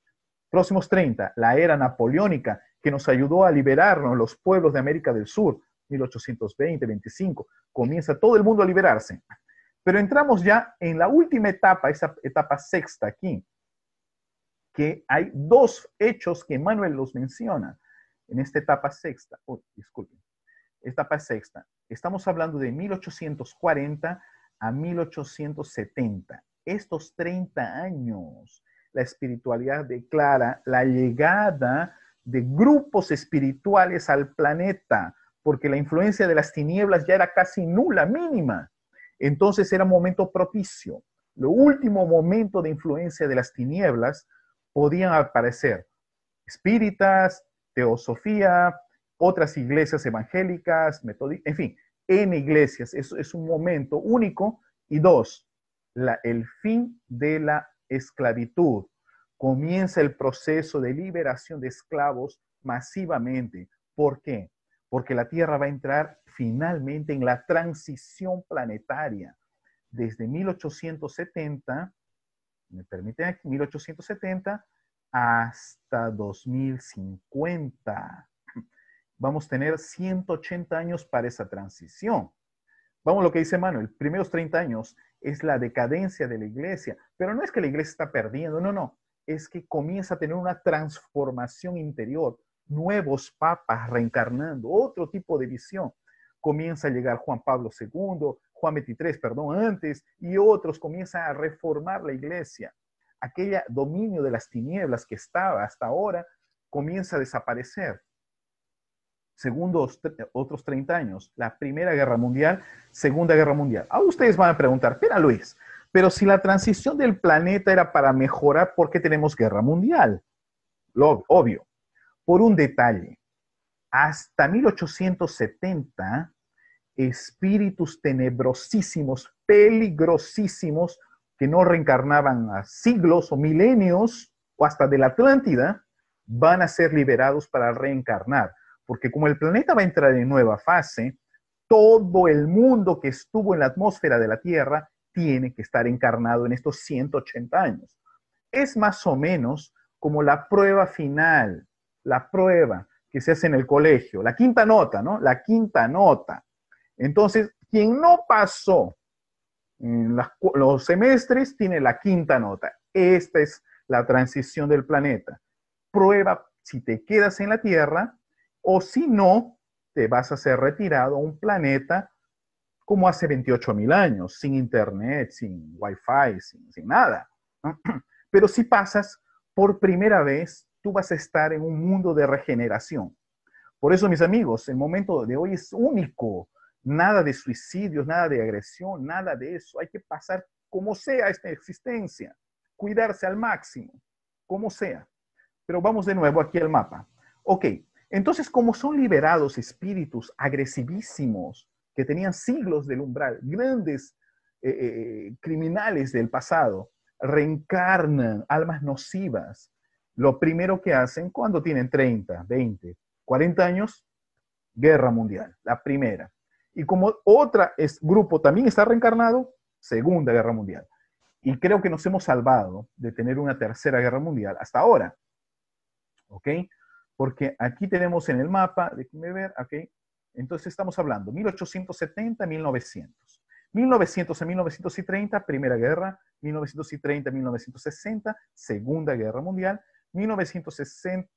Próximos 30, la era napoleónica que nos ayudó a liberarnos los pueblos de América del Sur, 1820, 25, comienza todo el mundo a liberarse. Pero entramos ya en la última etapa, esa etapa sexta aquí, que hay dos hechos que Manuel los menciona en esta etapa sexta. Oh, disculpen. Etapa sexta. Estamos hablando de 1840 a 1870. Estos 30 años, la espiritualidad declara la llegada de grupos espirituales al planeta, porque la influencia de las tinieblas ya era casi nula, mínima. Entonces era momento propicio. Lo último momento de influencia de las tinieblas podían aparecer espíritas, teosofía, otras iglesias evangélicas, metódicas, en fin, en iglesias. eso es un momento único. Y dos, el fin de la esclavitud. Comienza el proceso de liberación de esclavos masivamente. ¿Por qué? Porque la Tierra va a entrar finalmente en la transición planetaria. Desde 1870, me permiten aquí, 1870 hasta 2050 vamos a tener 180 años para esa transición. Vamos a lo que dice Manuel, primeros 30 años es la decadencia de la iglesia, pero no es que la iglesia está perdiendo, no, no, es que comienza a tener una transformación interior, nuevos papas reencarnando, otro tipo de visión. Comienza a llegar Juan Pablo II, Juan 23, perdón, antes, y otros comienzan a reformar la iglesia. aquella dominio de las tinieblas que estaba hasta ahora comienza a desaparecer segundos, otros 30 años, la Primera Guerra Mundial, Segunda Guerra Mundial. Ahora ustedes van a preguntar, espera Luis, pero si la transición del planeta era para mejorar, ¿por qué tenemos guerra mundial? Lo obvio, por un detalle. Hasta 1870, espíritus tenebrosísimos, peligrosísimos, que no reencarnaban a siglos o milenios o hasta de la Atlántida, van a ser liberados para reencarnar porque como el planeta va a entrar en nueva fase, todo el mundo que estuvo en la atmósfera de la Tierra tiene que estar encarnado en estos 180 años. Es más o menos como la prueba final, la prueba que se hace en el colegio, la quinta nota, ¿no? La quinta nota. Entonces, quien no pasó los semestres tiene la quinta nota. Esta es la transición del planeta. Prueba si te quedas en la Tierra o si no, te vas a ser retirado a un planeta como hace 28 mil años, sin internet, sin wifi, sin, sin nada. Pero si pasas por primera vez, tú vas a estar en un mundo de regeneración. Por eso, mis amigos, el momento de hoy es único. Nada de suicidios, nada de agresión, nada de eso. Hay que pasar como sea esta existencia, cuidarse al máximo, como sea. Pero vamos de nuevo aquí al mapa. Ok, entonces, como son liberados espíritus agresivísimos que tenían siglos del umbral, grandes eh, eh, eh, criminales del pasado, reencarnan almas nocivas, lo primero que hacen cuando tienen 30, 20, 40 años, guerra mundial, la primera. Y como otro grupo también está reencarnado, segunda guerra mundial. Y creo que nos hemos salvado de tener una tercera guerra mundial hasta ahora. ¿Ok? porque aquí tenemos en el mapa, déjenme ver, ok, entonces estamos hablando 1870, 1900. 1900 a 1930, Primera Guerra, 1930 1960, Segunda Guerra Mundial, 1960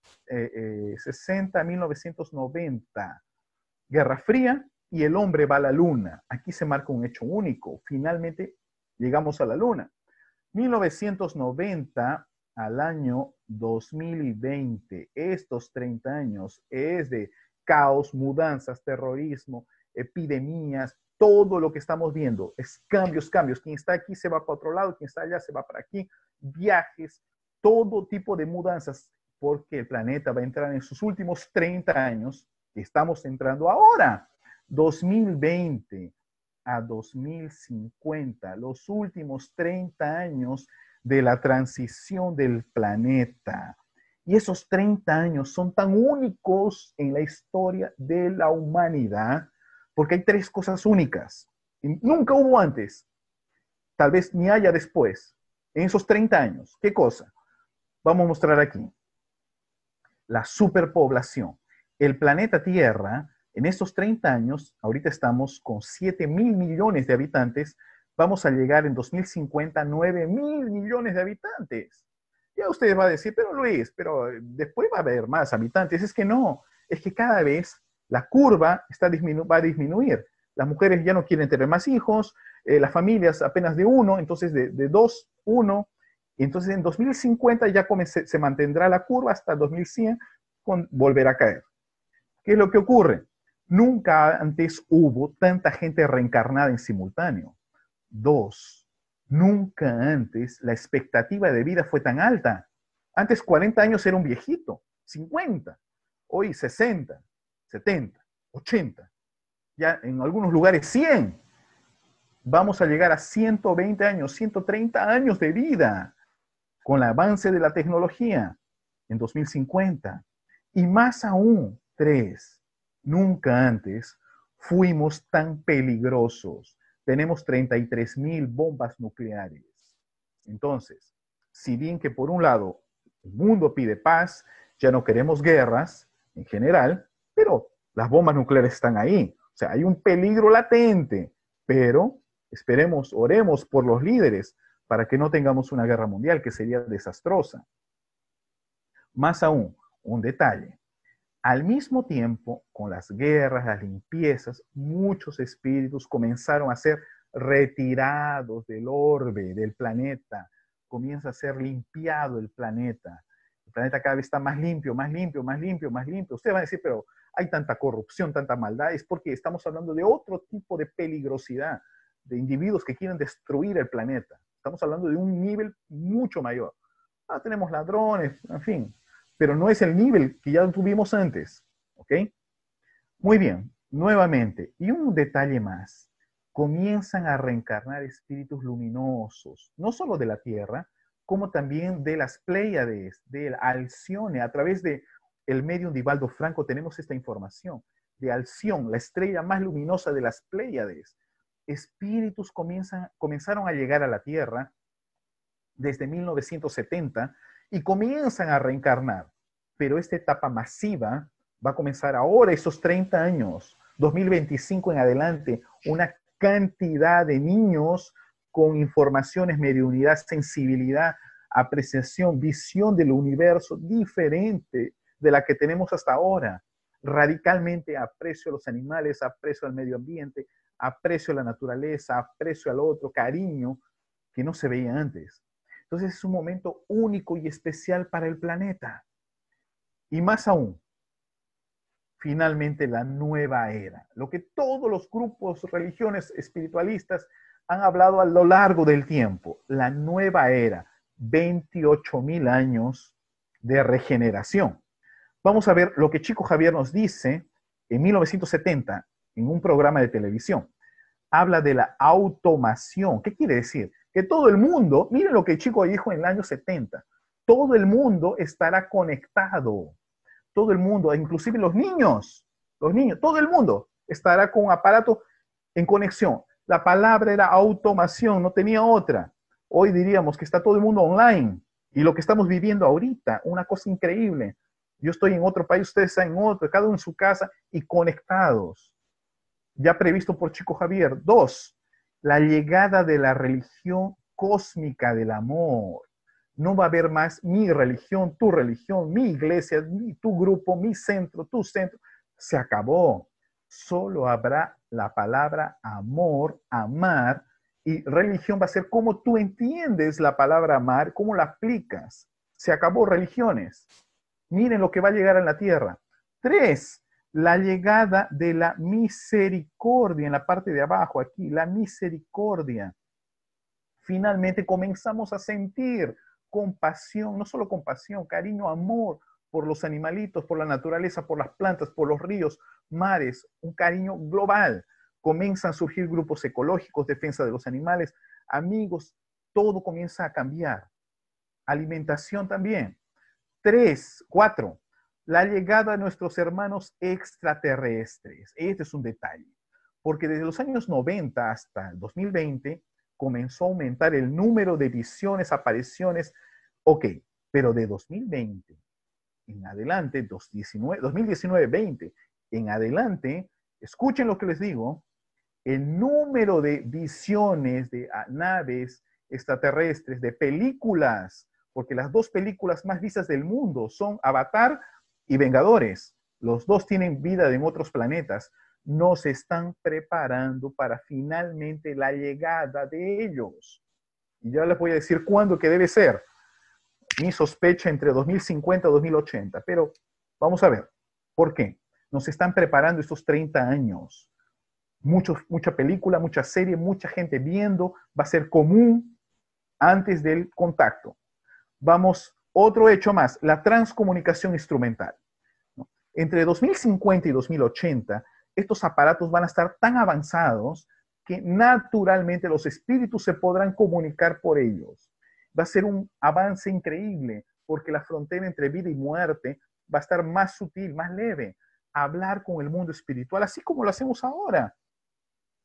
1990, eh, eh, Guerra Fría y el hombre va a la luna. Aquí se marca un hecho único. Finalmente llegamos a la luna. 1990 al año 2020. Estos 30 años es de caos, mudanzas, terrorismo, epidemias, todo lo que estamos viendo. Es cambios, cambios. Quien está aquí se va para otro lado, quien está allá se va para aquí. Viajes, todo tipo de mudanzas, porque el planeta va a entrar en sus últimos 30 años, que estamos entrando ahora, 2020 a 2050, los últimos 30 años de la transición del planeta. Y esos 30 años son tan únicos en la historia de la humanidad, porque hay tres cosas únicas. nunca hubo antes, tal vez ni haya después, en esos 30 años. ¿Qué cosa? Vamos a mostrar aquí. La superpoblación. El planeta Tierra, en estos 30 años, ahorita estamos con 7 mil millones de habitantes, vamos a llegar en 2050 a 9 mil millones de habitantes. Ya ustedes van a decir, pero Luis, pero eh, después va a haber más habitantes. Es que no, es que cada vez la curva está va a disminuir. Las mujeres ya no quieren tener más hijos, eh, las familias apenas de uno, entonces de, dos, uno. Entonces en 2050 ya se mantendrá la curva hasta 2100 con volver a caer. ¿Qué es lo que ocurre? Nunca antes hubo tanta gente reencarnada en simultáneo. Dos, nunca antes la expectativa de vida fue tan alta. Antes 40 años era un viejito, 50, hoy 60, 70, 80, ya en algunos lugares 100. Vamos a llegar a 120 años, 130 años de vida con el avance de la tecnología en 2050. Y más aún, tres, nunca antes fuimos tan peligrosos tenemos 33.000 bombas nucleares. Entonces, si bien que por un lado el mundo pide paz, ya no queremos guerras en general, pero las bombas nucleares están ahí. O sea, hay un peligro latente, pero esperemos, oremos por los líderes para que no tengamos una guerra mundial que sería desastrosa. Más aún, un detalle. Al mismo tiempo, con las guerras, las limpiezas, muchos espíritus comenzaron a ser retirados del orbe, del planeta. Comienza a ser limpiado el planeta. El planeta cada vez está más limpio, más limpio, más limpio, más limpio. Ustedes van a decir, pero hay tanta corrupción, tanta maldad. Es porque estamos hablando de otro tipo de peligrosidad, de individuos que quieren destruir el planeta. Estamos hablando de un nivel mucho mayor. Ah, tenemos ladrones, en fin, pero no es el nivel que ya tuvimos antes. ¿Ok? Muy bien, nuevamente, y un detalle más. Comienzan a reencarnar espíritus luminosos, no solo de la Tierra, como también de las Pléyades, de Alcione, a través de el medium de Ibaldo Franco tenemos esta información, de Alción, la estrella más luminosa de las Pléyades. Espíritus comienzan, comenzaron a llegar a la Tierra desde 1970 y comienzan a reencarnar. Pero esta etapa masiva va a comenzar ahora, esos 30 años, 2025 en adelante, una cantidad de niños con informaciones, mediunidad, sensibilidad, apreciación, visión del universo diferente de la que tenemos hasta ahora. Radicalmente aprecio a los animales, aprecio al medio ambiente, aprecio a la naturaleza, aprecio al otro, cariño que no se veía antes. Entonces es un momento único y especial para el planeta. Y más aún, finalmente la nueva era, lo que todos los grupos, religiones espiritualistas han hablado a lo largo del tiempo, la nueva era, 28 mil años de regeneración. Vamos a ver lo que Chico Javier nos dice en 1970 en un programa de televisión. Habla de la automación. ¿Qué quiere decir? que todo el mundo, miren lo que Chico dijo en el año 70, todo el mundo estará conectado, todo el mundo, inclusive los niños, los niños, todo el mundo estará con aparato en conexión. La palabra era automación, no tenía otra. Hoy diríamos que está todo el mundo online y lo que estamos viviendo ahorita, una cosa increíble. Yo estoy en otro país, ustedes están en otro, cada uno en su casa y conectados. Ya previsto por Chico Javier. Dos, la llegada de la religión cósmica del amor. No va a haber más mi religión, tu religión, mi iglesia, tu grupo, mi centro, tu centro. Se acabó. Solo habrá la palabra amor, amar, y religión va a ser como tú entiendes la palabra amar, cómo la aplicas. Se acabó religiones. Miren lo que va a llegar en la tierra. Tres, la llegada de la misericordia en la parte de abajo, aquí, la misericordia. Finalmente comenzamos a sentir compasión, no solo compasión, cariño, amor por los animalitos, por la naturaleza, por las plantas, por los ríos, mares, un cariño global. Comienzan a surgir grupos ecológicos, defensa de los animales, amigos, todo comienza a cambiar. Alimentación también. Tres, cuatro, la llegada de nuestros hermanos extraterrestres. Este es un detalle, porque desde los años 90 hasta el 2020 comenzó a aumentar el número de visiones, apariciones, ok, pero de 2020 en adelante, 2019-2020 en adelante, escuchen lo que les digo, el número de visiones de ah, naves extraterrestres, de películas, porque las dos películas más vistas del mundo son Avatar y Vengadores. Los dos tienen vida en otros planetas. Nos están preparando para finalmente la llegada de ellos. Y ya les voy a decir cuándo que debe ser. Mi sospecha entre 2050 y 2080. Pero vamos a ver. ¿Por qué? Nos están preparando estos 30 años. mucha película, mucha serie, mucha gente viendo. Va a ser común antes del contacto. Vamos otro hecho más, la transcomunicación instrumental. Entre 2050 y 2080, estos aparatos van a estar tan avanzados que naturalmente los espíritus se podrán comunicar por ellos. Va a ser un avance increíble porque la frontera entre vida y muerte va a estar más sutil, más leve. Hablar con el mundo espiritual, así como lo hacemos ahora.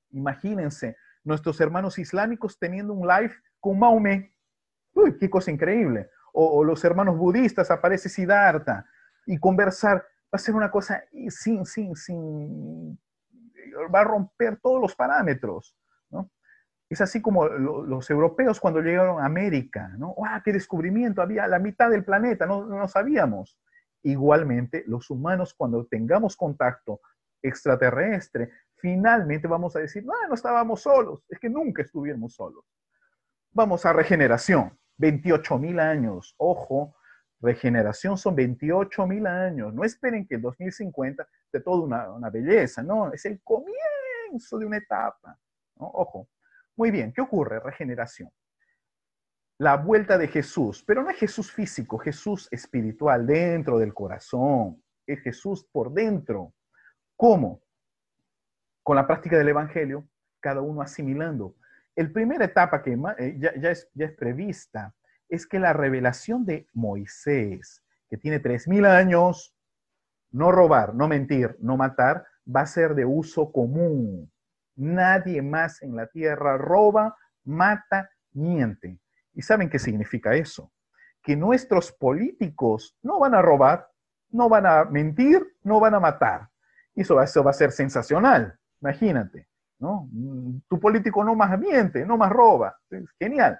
Imagínense, nuestros hermanos islámicos teniendo un live con Mahomet. Uy, qué cosa increíble o, los hermanos budistas, aparece Siddhartha, y conversar va a ser una cosa sin, sin, sin, va a romper todos los parámetros, Es así como los europeos cuando llegaron a América, ¿no? ¡Ah, qué descubrimiento! Había la mitad del planeta, no, no sabíamos. Igualmente, los humanos cuando tengamos contacto extraterrestre, finalmente vamos a decir, no, no estábamos solos, es que nunca estuvimos solos. Vamos a regeneración. 28 mil años. Ojo, regeneración son 28 mil años. No esperen que el 2050 de toda una, belleza, no, es el comienzo de una etapa. Ojo. Muy bien, ¿qué ocurre? Regeneración. La vuelta de Jesús, pero no es Jesús físico, Jesús espiritual, dentro del corazón, es Jesús por dentro. ¿Cómo? Con la práctica del Evangelio, cada uno asimilando el primera etapa que eh, ya, es, prevista es que la revelación de Moisés, que tiene 3.000 años, no robar, no mentir, no matar, va a ser de uso común. Nadie más en la tierra roba, mata, miente. ¿Y saben qué significa eso? Que nuestros políticos no van a robar, no van a mentir, no van a matar. Eso, eso va a ser sensacional, imagínate. ¿no? Tu político no más miente, no más roba. genial.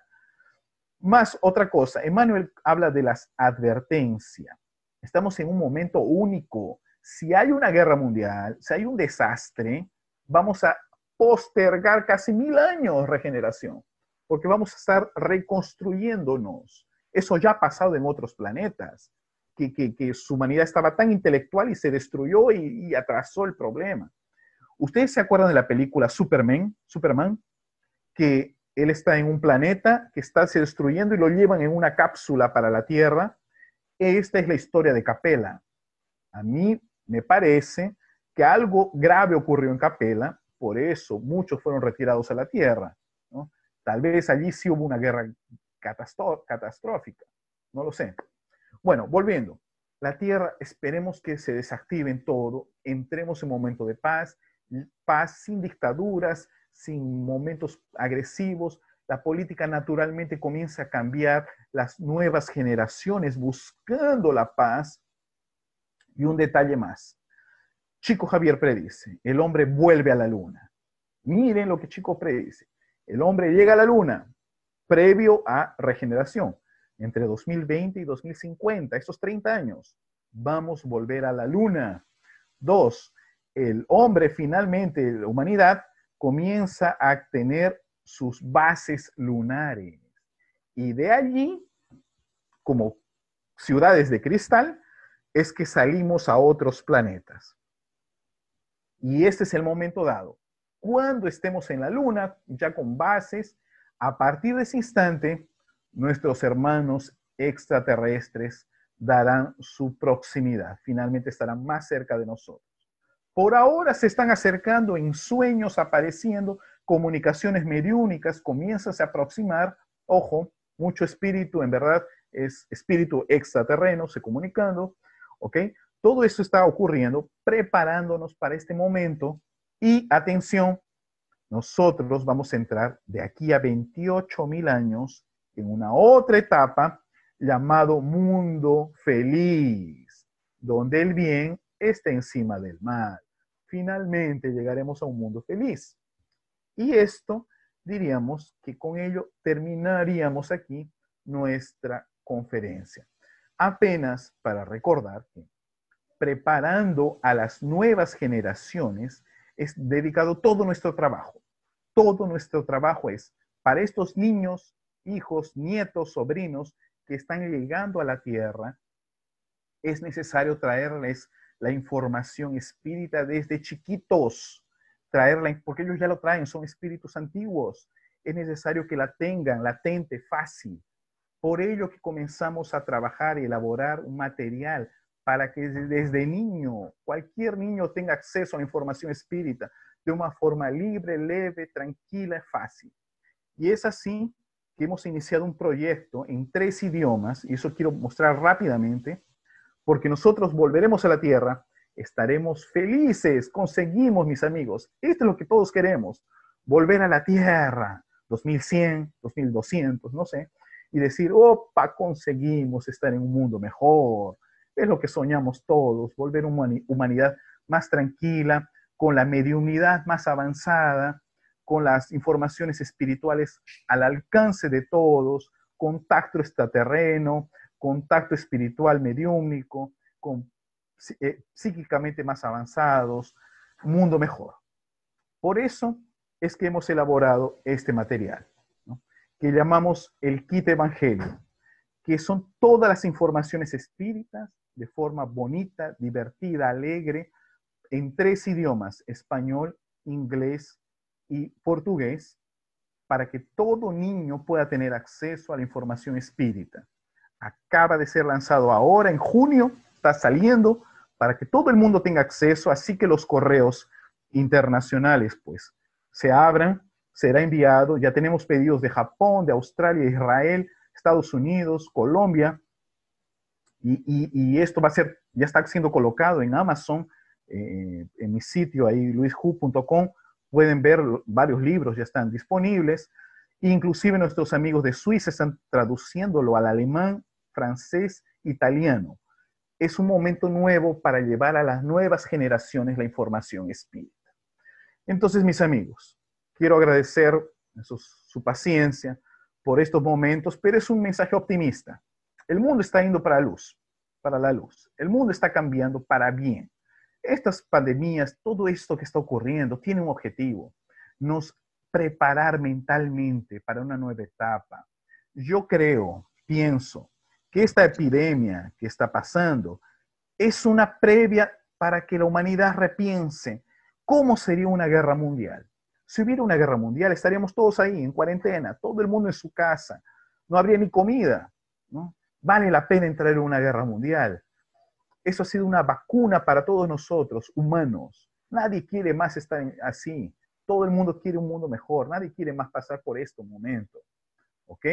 Más otra cosa, Emmanuel habla de las advertencias. Estamos en un momento único. Si hay una guerra mundial, si hay un desastre, vamos a postergar casi mil años regeneración, porque vamos a estar reconstruyéndonos. Eso ya ha pasado en otros planetas, que, su humanidad estaba tan intelectual y se destruyó y atrasó el problema. ¿Ustedes se acuerdan de la película Superman? Superman, que él está en un planeta que está se destruyendo y lo llevan en una cápsula para la Tierra. Esta es la historia de Capela. A mí me parece que algo grave ocurrió en Capela, por eso muchos fueron retirados a la Tierra. Tal vez allí sí hubo una guerra catastrófica, no lo sé. Bueno, volviendo, la Tierra esperemos que se desactive en todo, entremos en momento de paz paz sin dictaduras, sin momentos agresivos. La política naturalmente comienza a cambiar las nuevas generaciones buscando la paz. Y un detalle más. Chico Javier predice, el hombre vuelve a la luna. Miren lo que Chico predice. El hombre llega a la luna previo a regeneración. Entre 2020 y 2050, esos 30 años, vamos a volver a la luna. Dos, el hombre finalmente, la humanidad, comienza a tener sus bases lunares. Y de allí, como ciudades de cristal, es que salimos a otros planetas. Y este es el momento dado. Cuando estemos en la Luna, ya con bases, a partir de ese instante, nuestros hermanos extraterrestres darán su proximidad. Finalmente estarán más cerca de nosotros. Por ahora se están acercando en sueños, apareciendo comunicaciones mediúnicas, comienzas a aproximar, ojo, mucho espíritu, en verdad es espíritu extraterreno, se comunicando, ¿ok? Todo esto está ocurriendo, preparándonos para este momento y atención, nosotros vamos a entrar de aquí a 28 mil años en una otra etapa llamado mundo feliz, donde el bien está encima del mal. Finalmente llegaremos a un mundo feliz. Y esto diríamos que con ello terminaríamos aquí nuestra conferencia. Apenas para recordar que preparando a las nuevas generaciones es dedicado todo nuestro trabajo. Todo nuestro trabajo es para estos niños, hijos, nietos, sobrinos que están llegando a la tierra, es necesario traerles la información espírita desde chiquitos, traerla, porque ellos ya lo traen, son espíritus antiguos. Es necesario que la tengan latente, fácil. Por ello que comenzamos a trabajar y elaborar un material para que desde niño, cualquier niño tenga acceso a la información espírita de una forma libre, leve, tranquila, fácil. Y es así que hemos iniciado un proyecto en tres idiomas, y eso quiero mostrar rápidamente, porque nosotros volveremos a la tierra, estaremos felices, conseguimos, mis amigos. Esto es lo que todos queremos, volver a la tierra, 2100, 2200, no sé, y decir, opa, conseguimos estar en un mundo mejor. Es lo que soñamos todos, volver a una humanidad más tranquila, con la mediunidad más avanzada, con las informaciones espirituales al alcance de todos, contacto extraterreno, contacto espiritual mediúmico, con, eh, psíquicamente más avanzados, mundo mejor. Por eso es que hemos elaborado este material, que llamamos el kit evangelio, que son todas las informaciones espíritas de forma bonita, divertida, alegre, en tres idiomas, español, inglés y portugués, para que todo niño pueda tener acceso a la información espírita acaba de ser lanzado ahora en junio, está saliendo para que todo el mundo tenga acceso, así que los correos internacionales pues se abran, será enviado, ya tenemos pedidos de Japón, de Australia, Israel, Estados Unidos, Colombia, y, esto va a ser, ya está siendo colocado en Amazon, eh, en mi sitio ahí, luishu.com, pueden ver varios libros, ya están disponibles, inclusive nuestros amigos de Suiza están traduciéndolo al alemán francés, italiano. Es un momento nuevo para llevar a las nuevas generaciones la información espírita. Entonces, mis amigos, quiero agradecer su, su paciencia por estos momentos, pero es un mensaje optimista. El mundo está yendo para luz, para la luz. El mundo está cambiando para bien. Estas pandemias, todo esto que está ocurriendo, tiene un objetivo. Nos preparar mentalmente para una nueva etapa. Yo creo, pienso, que esta epidemia que está pasando es una previa para que la humanidad repiense cómo sería una guerra mundial. Si hubiera una guerra mundial, estaríamos todos ahí en cuarentena, todo el mundo en su casa, no habría ni comida. Vale la pena entrar en una guerra mundial. Eso ha sido una vacuna para todos nosotros, humanos. Nadie quiere más estar así. Todo el mundo quiere un mundo mejor. Nadie quiere más pasar por este momento. ¿Ok?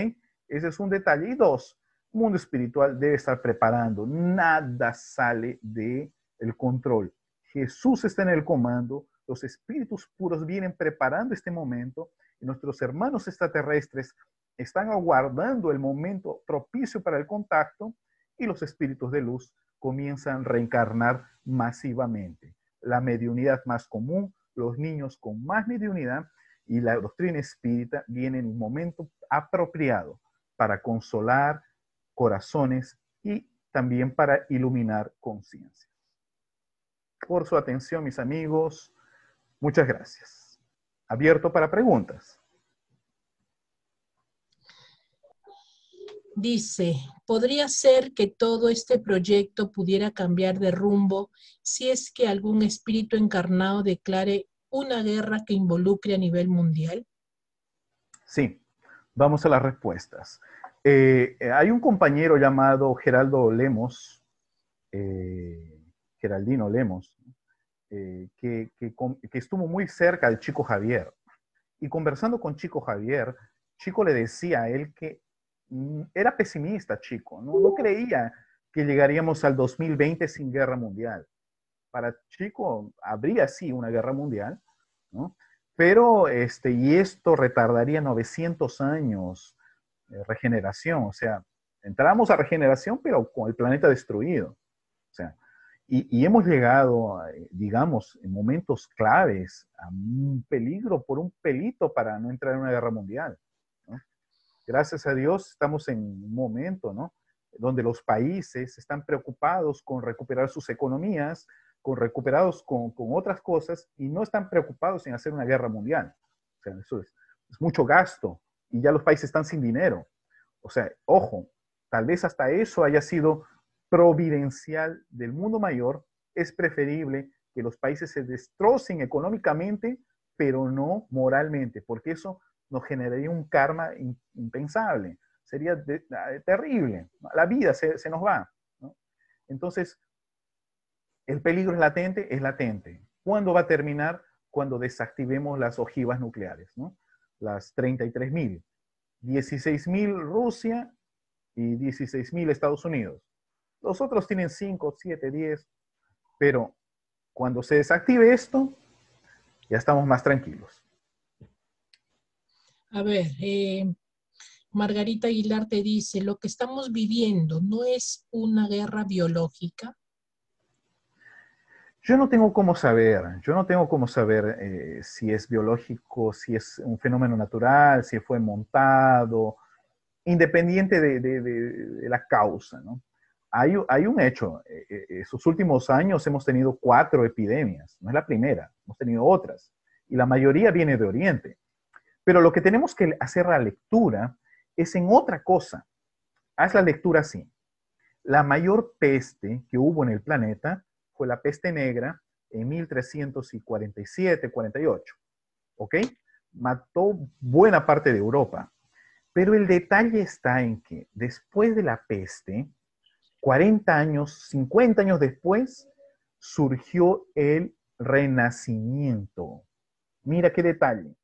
Ese es un detalle. Y dos, mundo espiritual debe estar preparando. Nada sale de el control. Jesús está en el comando, los espíritus puros vienen preparando este momento nuestros hermanos extraterrestres están aguardando el momento propicio para el contacto y los espíritus de luz comienzan a reencarnar masivamente. La mediunidad más común, los niños con más mediunidad y la doctrina espírita vienen en un momento apropiado para consolar, corazones y también para iluminar conciencias. Por su atención, mis amigos, muchas gracias. Abierto para preguntas. Dice, podría ser que todo este proyecto pudiera cambiar de rumbo si es que algún espíritu encarnado declare una guerra que involucre a nivel mundial. Sí, vamos a las respuestas. Eh, eh, hay un compañero llamado Geraldo Lemos, eh, Geraldino Lemos, que, estuvo muy cerca del Chico Javier. Y conversando con Chico Javier, Chico le decía a él que mm, era pesimista, Chico, no, no uh. creía que llegaríamos al 2020 sin guerra mundial. Para Chico habría sí una guerra mundial, ¿no? pero este, y esto retardaría 900 años eh, regeneración, o sea, entramos a regeneración pero con el planeta destruido. O sea, y, hemos llegado, eh, digamos, en momentos claves a un peligro por un pelito para no entrar en una guerra mundial. Gracias a Dios estamos en un momento, ¿no? Donde los países están preocupados con recuperar sus economías, con recuperados con, otras cosas y no están preocupados en hacer una guerra mundial. O sea, eso es mucho gasto y ya los países están sin dinero. O sea, ojo, tal vez hasta eso haya sido providencial del mundo mayor, es preferible que los países se destrocen económicamente, pero no moralmente, porque eso nos generaría un karma impensable, sería ah, terrible, la vida se, nos va. Entonces, el peligro es latente, es latente. ¿Cuándo va a terminar? Cuando desactivemos las ojivas nucleares. ¿no? las 33.000. 16.000 Rusia y 16.000 Estados Unidos. Los otros tienen 5, 7, 10, pero cuando se desactive esto, ya estamos más tranquilos. A ver, eh, Margarita Aguilar te dice, lo que estamos viviendo no es una guerra biológica. Yo no tengo cómo saber, yo no tengo cómo saber eh, si es biológico, si es un fenómeno natural, si fue montado, independiente de, la causa, ¿no? Hay, un hecho, en eh, eh, esos últimos años hemos tenido cuatro epidemias, no es la primera, hemos tenido otras, y la mayoría viene de Oriente. Pero lo que tenemos que hacer la lectura es en otra cosa. Haz la lectura así. La mayor peste que hubo en el planeta la peste negra en 1347-48. ¿Ok? Mató buena parte de Europa. Pero el detalle está en que después de la peste, 40 años, 50 años después, surgió el renacimiento. Mira qué detalle.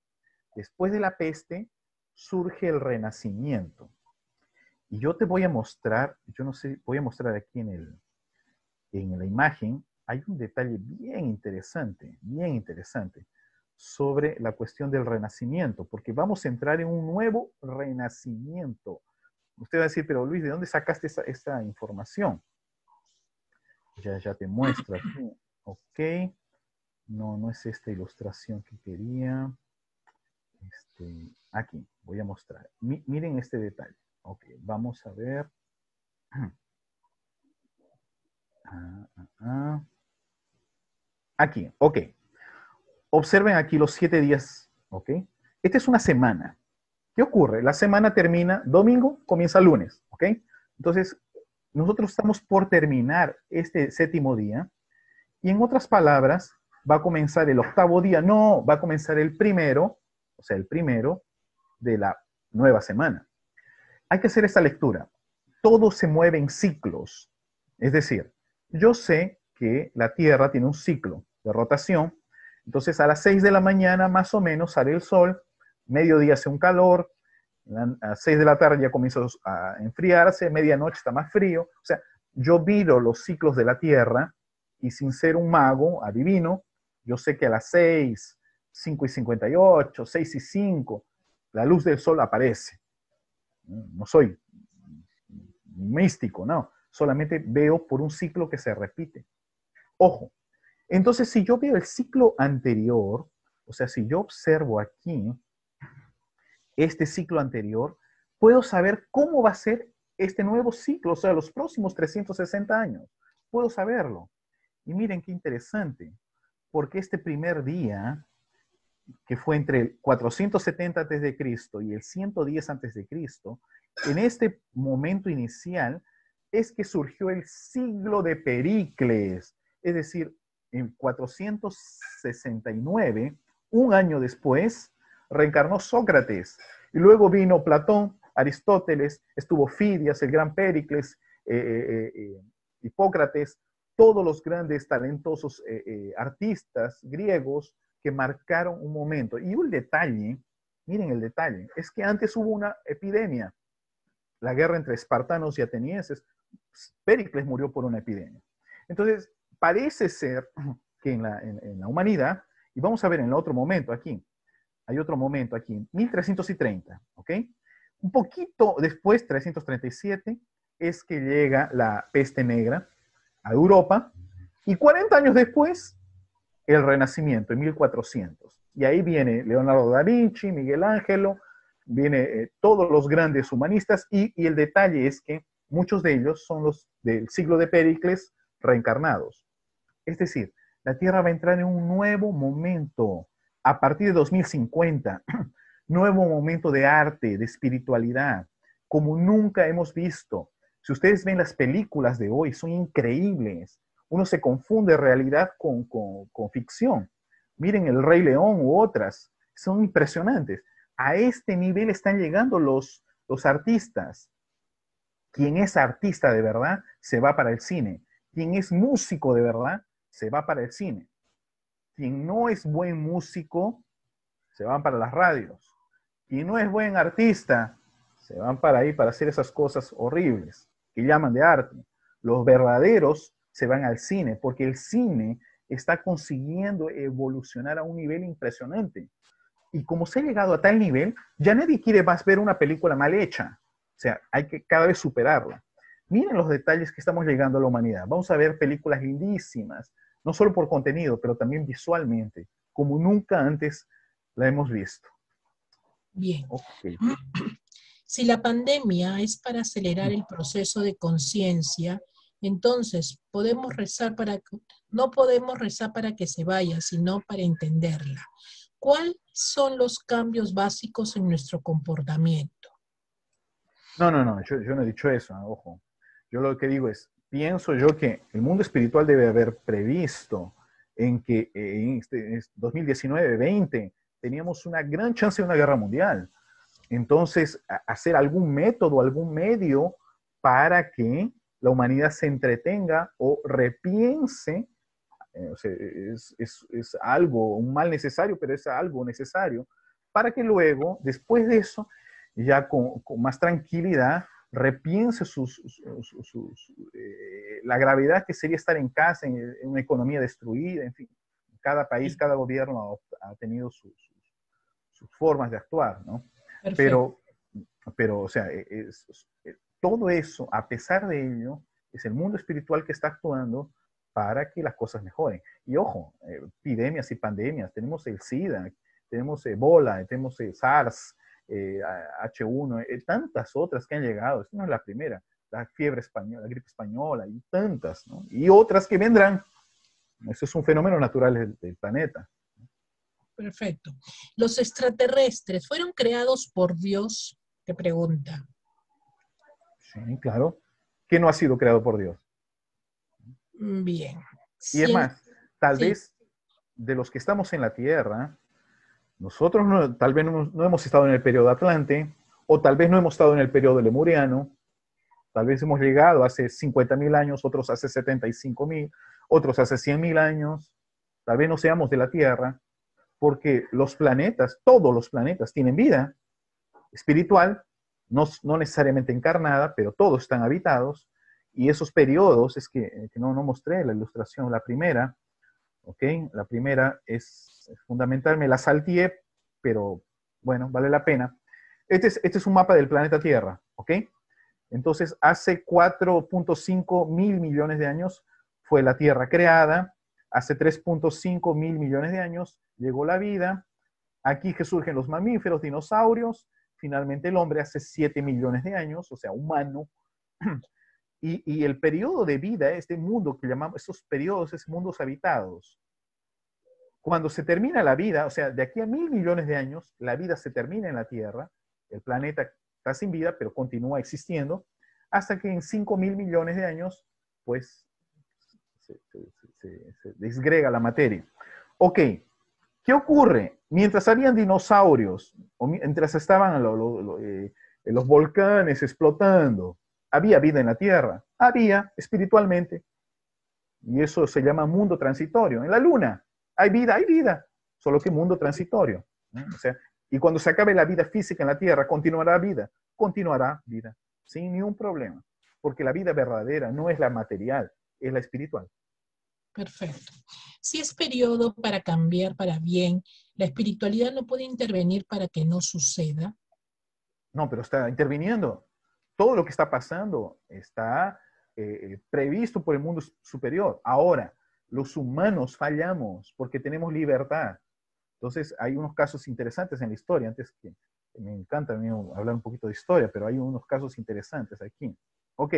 Después de la peste surge el renacimiento. Y yo te voy a mostrar, yo no sé, voy a mostrar aquí en el, en la imagen hay un detalle bien interesante, bien interesante, sobre la cuestión del renacimiento, porque vamos a entrar en un nuevo renacimiento. Usted va a decir, pero Luis, ¿de dónde sacaste esta información? Ya, ya te muestro Ok. No, no es esta ilustración que quería. Este, aquí, voy a mostrar. miren este detalle. Ok, vamos a ver. Ah, ah, ah. Aquí, ok. Observen aquí los siete días, ok. Esta es una semana. ¿Qué ocurre? La semana termina domingo, comienza lunes, ok. Entonces, nosotros estamos por terminar este séptimo día y en otras palabras, va a comenzar el octavo día, no, va a comenzar el primero, o sea, el primero de la nueva semana. Hay que hacer esta lectura. Todo se mueve en ciclos, es decir, yo sé que la Tierra tiene un ciclo de rotación, entonces a las 6 de la mañana más o menos sale el sol, mediodía hace un calor, a las 6 de la tarde ya comienza a enfriarse, medianoche está más frío, o sea, yo viro los ciclos de la Tierra y sin ser un mago adivino, yo sé que a las 6, 5 y 58, 6 y 5, la luz del sol aparece. No soy místico, no solamente veo por un ciclo que se repite. Ojo, entonces si yo veo el ciclo anterior, o sea, si yo observo aquí este ciclo anterior, puedo saber cómo va a ser este nuevo ciclo, o sea, los próximos 360 años. Puedo saberlo. Y miren qué interesante, porque este primer día, que fue entre el 470 a.C. y el 110 a.C., en este momento inicial es que surgió el siglo de Pericles, es decir, en 469, un año después, reencarnó Sócrates y luego vino Platón, Aristóteles, estuvo Fidias, el gran Pericles, eh, eh, eh, Hipócrates, todos los grandes talentosos artistas griegos que marcaron un momento. Y un detalle, miren el detalle, es que antes hubo una epidemia, la guerra entre espartanos y atenienses, Pericles murió por una epidemia. Entonces, parece ser que en la, humanidad, y vamos a ver en otro momento aquí, hay otro momento aquí, 1330, ¿ok? Un poquito después, 337, es que llega la peste negra a Europa, y 40 años después, el Renacimiento, en 1400. Y ahí viene Leonardo da Vinci, Miguel Ángelo, viene eh, todos los grandes humanistas, y el detalle es que Muchos de ellos son los del siglo de Pericles reencarnados. Es decir, la Tierra va a entrar en un nuevo momento a partir de 2050, nuevo momento de arte, de espiritualidad, como nunca hemos visto. Si ustedes ven las películas de hoy, son increíbles. Uno se confunde realidad con, ficción. Miren El Rey León u otras, son impresionantes. A este nivel están llegando los, los artistas. Quien es artista de verdad se va para el cine. Quien es músico de verdad se va para el cine. Quien no es buen músico se van para las radios. Quien no es buen artista se van para ahí para hacer esas cosas horribles que llaman de arte. Los verdaderos se van al cine porque el cine está consiguiendo evolucionar a un nivel impresionante. Y como se ha llegado a tal nivel, ya nadie quiere más ver una película mal hecha. O sea, hay que cada vez superarla. Miren los detalles que estamos llegando a la humanidad. Vamos a ver películas lindísimas, no solo por contenido, pero también visualmente, como nunca antes la hemos visto. Bien. Si la pandemia es para acelerar el proceso de conciencia, entonces podemos rezar para que no podemos rezar para que se vaya, sino para entenderla. ¿Cuáles son los cambios básicos en nuestro comportamiento? No, no, no, yo, no he dicho eso, ojo. Yo lo que digo es, pienso yo que el mundo espiritual debe haber previsto en que eh, en 2019-20 este, este teníamos una gran chance de una guerra mundial. Entonces, hacer algún método, algún medio para que la humanidad se entretenga o repiense, eh, es, es algo, un mal necesario, pero es algo necesario, para que luego, después de eso, ya con, más tranquilidad repiense sus, eh, la gravedad que sería estar en casa, en, una economía destruida, en fin. Cada país, cada gobierno ha, tenido sus, formas de actuar, ¿no? Pero, pero, o sea, e-, e-, todo eso, a pesar de ello, es el mundo espiritual que está actuando para que las cosas mejoren. Y ojo, eh, epidemias y pandemias, tenemos el SIDA, tenemos Ebola, tenemos el SARS, H1, eh, eh, tantas otras que han llegado, esta no es la primera, la fiebre española, la gripe española y tantas, ¿no? Y otras que vendrán. Eso es un fenómeno natural del, planeta. Perfecto. ¿Los extraterrestres fueron creados por Dios? Te pregunta. Sí, claro. ¿Qué no ha sido creado por Dios? Bien. Y es más, tal vez de los que estamos en la Tierra, nosotros tal vez no, hemos estado en el periodo Atlante, o tal vez no hemos estado en el periodo Lemuriano, tal vez hemos llegado hace 50.000 años, otros hace 75.000, otros hace 100.000 años, tal vez no seamos de la Tierra, porque los planetas, todos los planetas tienen vida espiritual, no, necesariamente encarnada, pero todos están habitados, y esos periodos, es que, eh, que no, no mostré la ilustración, la primera, ¿ok? La primera es fundamental, me la salteé, pero bueno, vale la pena. Este es, este es un mapa del planeta Tierra, ¿ok? Entonces, hace 4.5 mil millones de años fue la Tierra creada, hace 3.5 mil millones de años llegó la vida, aquí que surgen los mamíferos, dinosaurios, finalmente el hombre hace 7 millones de años, o sea, humano, y, el periodo de vida, este mundo que llamamos, estos periodos, es mundos habitados. Cuando se termina la vida, o sea, de aquí a mil millones de años, la vida se termina en la Tierra, el planeta está sin vida, pero continúa existiendo, hasta que en cinco mil millones de años, pues, se, desgrega la materia. Ok, ¿qué ocurre? Mientras habían dinosaurios, o mientras estaban eh, los volcanes explotando, había vida en la tierra, había espiritualmente. Y eso se llama mundo transitorio. En la luna hay vida, hay vida, solo que mundo transitorio. y cuando se acabe la vida física en la tierra, continuará vida, continuará vida, sin ningún problema. Porque la vida verdadera no es la material, es la espiritual. Perfecto. Si es periodo para cambiar para bien, ¿la espiritualidad no puede intervenir para que no suceda? No, pero está interviniendo todo lo que está pasando está eh, eh, previsto por el mundo superior. Ahora, los humanos fallamos porque tenemos libertad. Entonces, hay unos casos interesantes en la historia, antes que me encanta hablar un poquito de historia, pero hay unos casos interesantes aquí. Ok,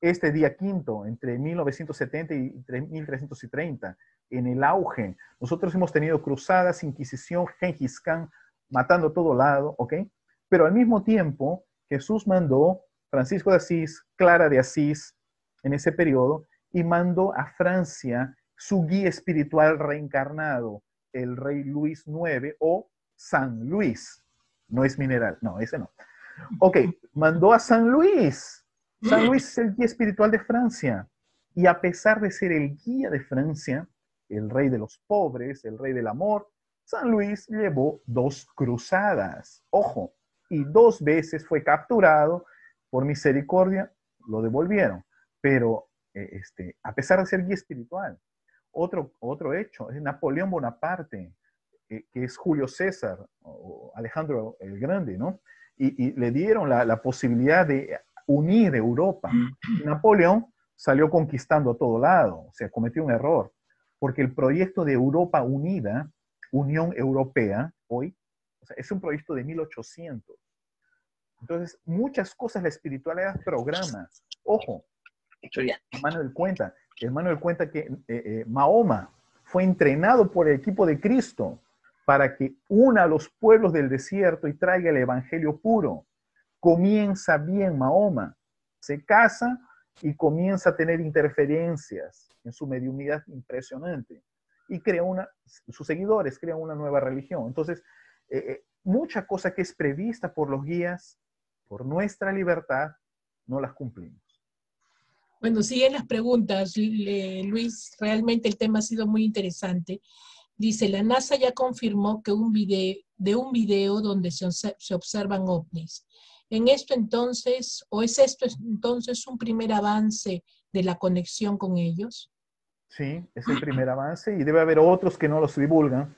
este día quinto, entre 1970 y 1330, en el auge, nosotros hemos tenido cruzadas, Inquisición, Genghis Khan, matando a todo lado, ok, pero al mismo tiempo Jesús mandó Francisco de Asís, Clara de Asís en ese periodo, y mandó a Francia su guía espiritual reencarnado, el rey Luis IX o San Luis. No es mineral, no, ese no. Ok, mandó a San Luis. San Luis es el guía espiritual de Francia. Y a pesar de ser el guía de Francia, el rey de los pobres, el rey del amor, San Luis llevó dos cruzadas. Ojo, y dos veces fue capturado, por misericordia lo devolvieron, pero eh, este, a pesar de ser guía espiritual. Otro, otro hecho es Napoleón Bonaparte, eh, que es Julio César o Alejandro el Grande, ¿no? Y, le dieron la, la, posibilidad de unir Europa. Mm. Napoleón salió conquistando a todo lado, o sea, cometió un error, porque el proyecto de Europa Unida, Unión Europea, hoy, es un proyecto de 1800. Entonces, muchas cosas la espiritualidad programa. Ojo, del cuenta, del cuenta que eh, eh, Mahoma fue entrenado por el equipo de Cristo para que una a los pueblos del desierto y traiga el evangelio puro. Comienza bien Mahoma, se casa y comienza a tener interferencias en su mediunidad impresionante y crea una, sus seguidores crean una nueva religión. Entonces, eh, eh, mucha cosa que es prevista por los guías, por nuestra libertad, no las cumplimos. Bueno, siguen las preguntas, Luis. Realmente el tema ha sido muy interesante. Dice, la NASA ya confirmó que un video, de un video donde se, se observan ovnis. En esto entonces, o es esto entonces un primer avance de la conexión con ellos? Sí, es el primer avance y debe haber otros que no los divulgan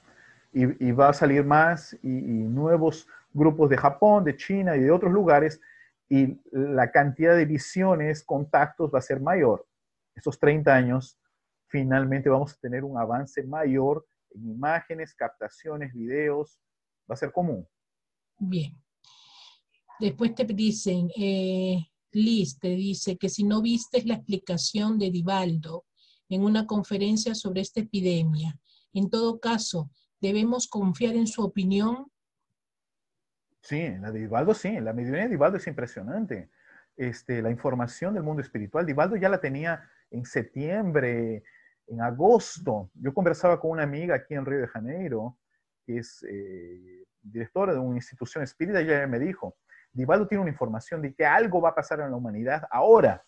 y, va a salir más y, nuevos grupos de Japón, de China y de otros lugares y la cantidad de visiones, contactos va a ser mayor. Estos 30 años finalmente vamos a tener un avance mayor en imágenes, captaciones, videos, va a ser común. Bien. Después te dicen, eh, Liz te dice que si no viste la explicación de Divaldo en una conferencia sobre esta epidemia, en todo caso, debemos confiar en su opinión? Sí, la de Divaldo sí, la mediunidad de Divaldo es impresionante. Este, la información del mundo espiritual, Divaldo ya la tenía en septiembre, en agosto. Yo conversaba con una amiga aquí en Río de Janeiro, que es eh, directora de una institución espírita, y ella me dijo, Divaldo tiene una información de que algo va a pasar en la humanidad ahora,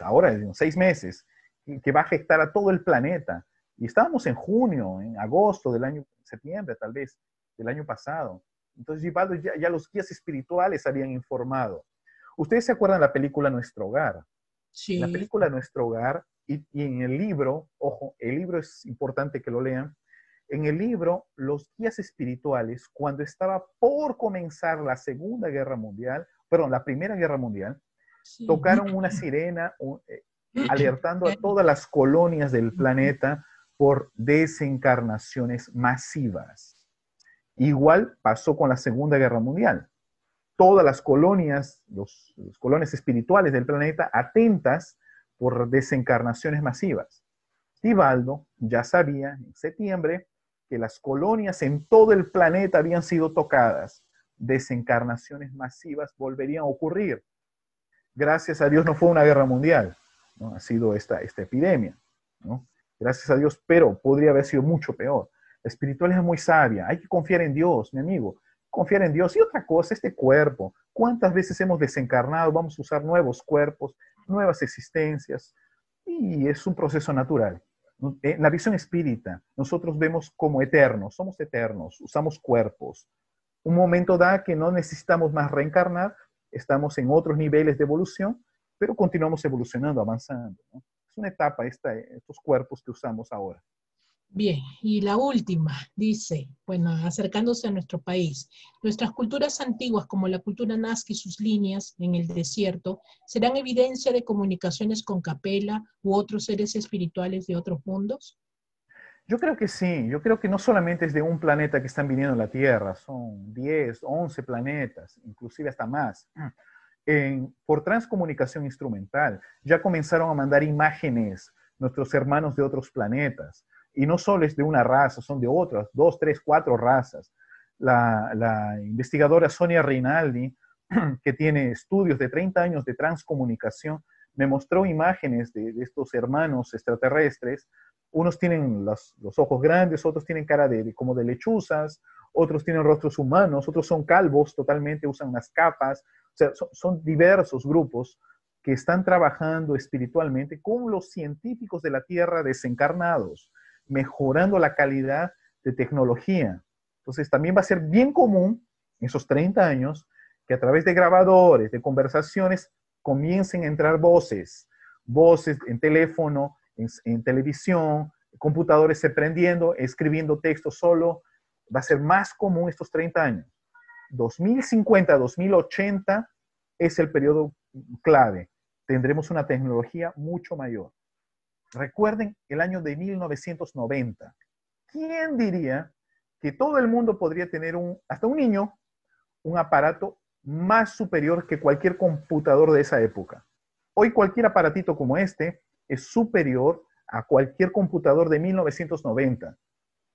ahora, en seis meses, que va a afectar a todo el planeta. Y estábamos en junio, en agosto del año septiembre tal vez del año pasado. Entonces ya, los guías espirituales habían informado. Ustedes se acuerdan de la película Nuestro Hogar. Sí. La película Nuestro Hogar y, en el libro, ojo, el libro es importante que lo lean. En el libro, los guías espirituales, cuando estaba por comenzar la Segunda Guerra Mundial, perdón, la Primera Guerra Mundial, tocaron una sirena eh, alertando a todas las colonias del planeta por desencarnaciones masivas. Igual pasó con la Segunda Guerra Mundial. Todas las colonias, los, colonias espirituales del planeta atentas por desencarnaciones masivas. Tibaldo ya sabía en septiembre que las colonias en todo el planeta habían sido tocadas. Desencarnaciones masivas volverían a ocurrir. Gracias a Dios no fue una guerra mundial, ¿no? ha sido esta, esta epidemia. ¿no? gracias a Dios, pero podría haber sido mucho peor. La espiritualidad es muy sabia, hay que confiar en Dios, mi amigo, confiar en Dios. Y otra cosa, este cuerpo, ¿cuántas veces hemos desencarnado? Vamos a usar nuevos cuerpos, nuevas existencias, y es un proceso natural. En eh, la visión espírita, nosotros vemos como eternos, somos eternos, usamos cuerpos. Un momento da que no necesitamos más reencarnar, estamos en otros niveles de evolución, pero continuamos evolucionando, avanzando. ¿no? una etapa estos cuerpos que usamos ahora. Bien, y la última dice, bueno, acercándose a nuestro país, nuestras culturas antiguas como la cultura nazca y sus líneas en el desierto serán evidencia de comunicaciones con capela u otros seres espirituales de otros mundos. Yo creo que sí, yo creo que no solamente es de un planeta que están viniendo a la Tierra, son 10, 11 planetas, inclusive hasta más por transcomunicación instrumental. Ya comenzaron a mandar imágenes nuestros hermanos de otros planetas. Y no solo es de una raza, son de otras, dos, tres, cuatro razas. La, investigadora Sonia Reinaldi, que tiene estudios de 30 años de transcomunicación, me mostró imágenes de, estos hermanos extraterrestres. Unos tienen los, ojos grandes, otros tienen cara como de lechuzas, otros tienen rostros humanos, otros son calvos totalmente, usan unas capas, son, diversos grupos que están trabajando espiritualmente con los científicos de la Tierra desencarnados, mejorando la calidad de tecnología. Entonces, también va a ser bien común en esos 30 años que a través de grabadores, de conversaciones, comiencen a entrar voces, voces en teléfono, en, televisión, computadores se prendiendo, escribiendo texto solo. Va a ser más común estos 30 años. 2050-2080 es el periodo clave. Tendremos una tecnología mucho mayor. Recuerden el año de 1990. ¿Quién diría que todo el mundo podría tener un, hasta un niño, un aparato más superior que cualquier computador de esa época? Hoy cualquier aparatito como este es superior a cualquier computador de 1990.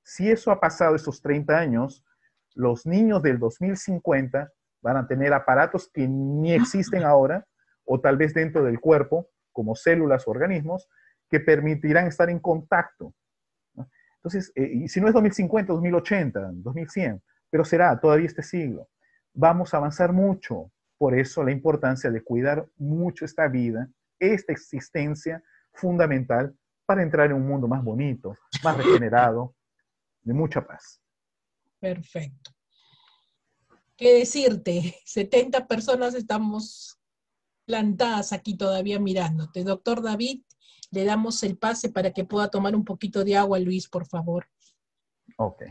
Si eso ha pasado esos 30 años, los niños del 2050 van a tener aparatos que ni ah. existen ahora o tal vez dentro del cuerpo, como células o organismos, que permitirán estar en contacto. Entonces, eh, y si no es 2050, 2080, 2100, pero será todavía este siglo. Vamos a avanzar mucho, por eso la importancia de cuidar mucho esta vida, esta existencia fundamental para entrar en un mundo más bonito, más regenerado, de mucha paz. Perfecto. ¿Qué decirte? 70 personas estamos plantadas aquí todavía mirándote. Doctor David, le damos el pase para que pueda tomar un poquito de agua, Luis, por favor. Ok.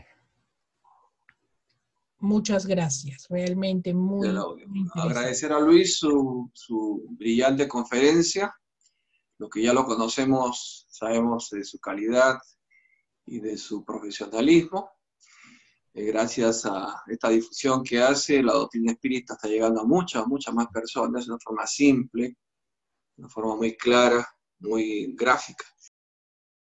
Muchas gracias, realmente muy. Agradecer a Luis su, su, brillante conferencia. Lo que ya lo conocemos sabemos de su calidad y de su profesionalismo. Eh, gracias a esta difusión que hace, la doctrina espírita está llegando a muchas, muchas más personas de una forma simple, de una forma muy clara, muy gráfica.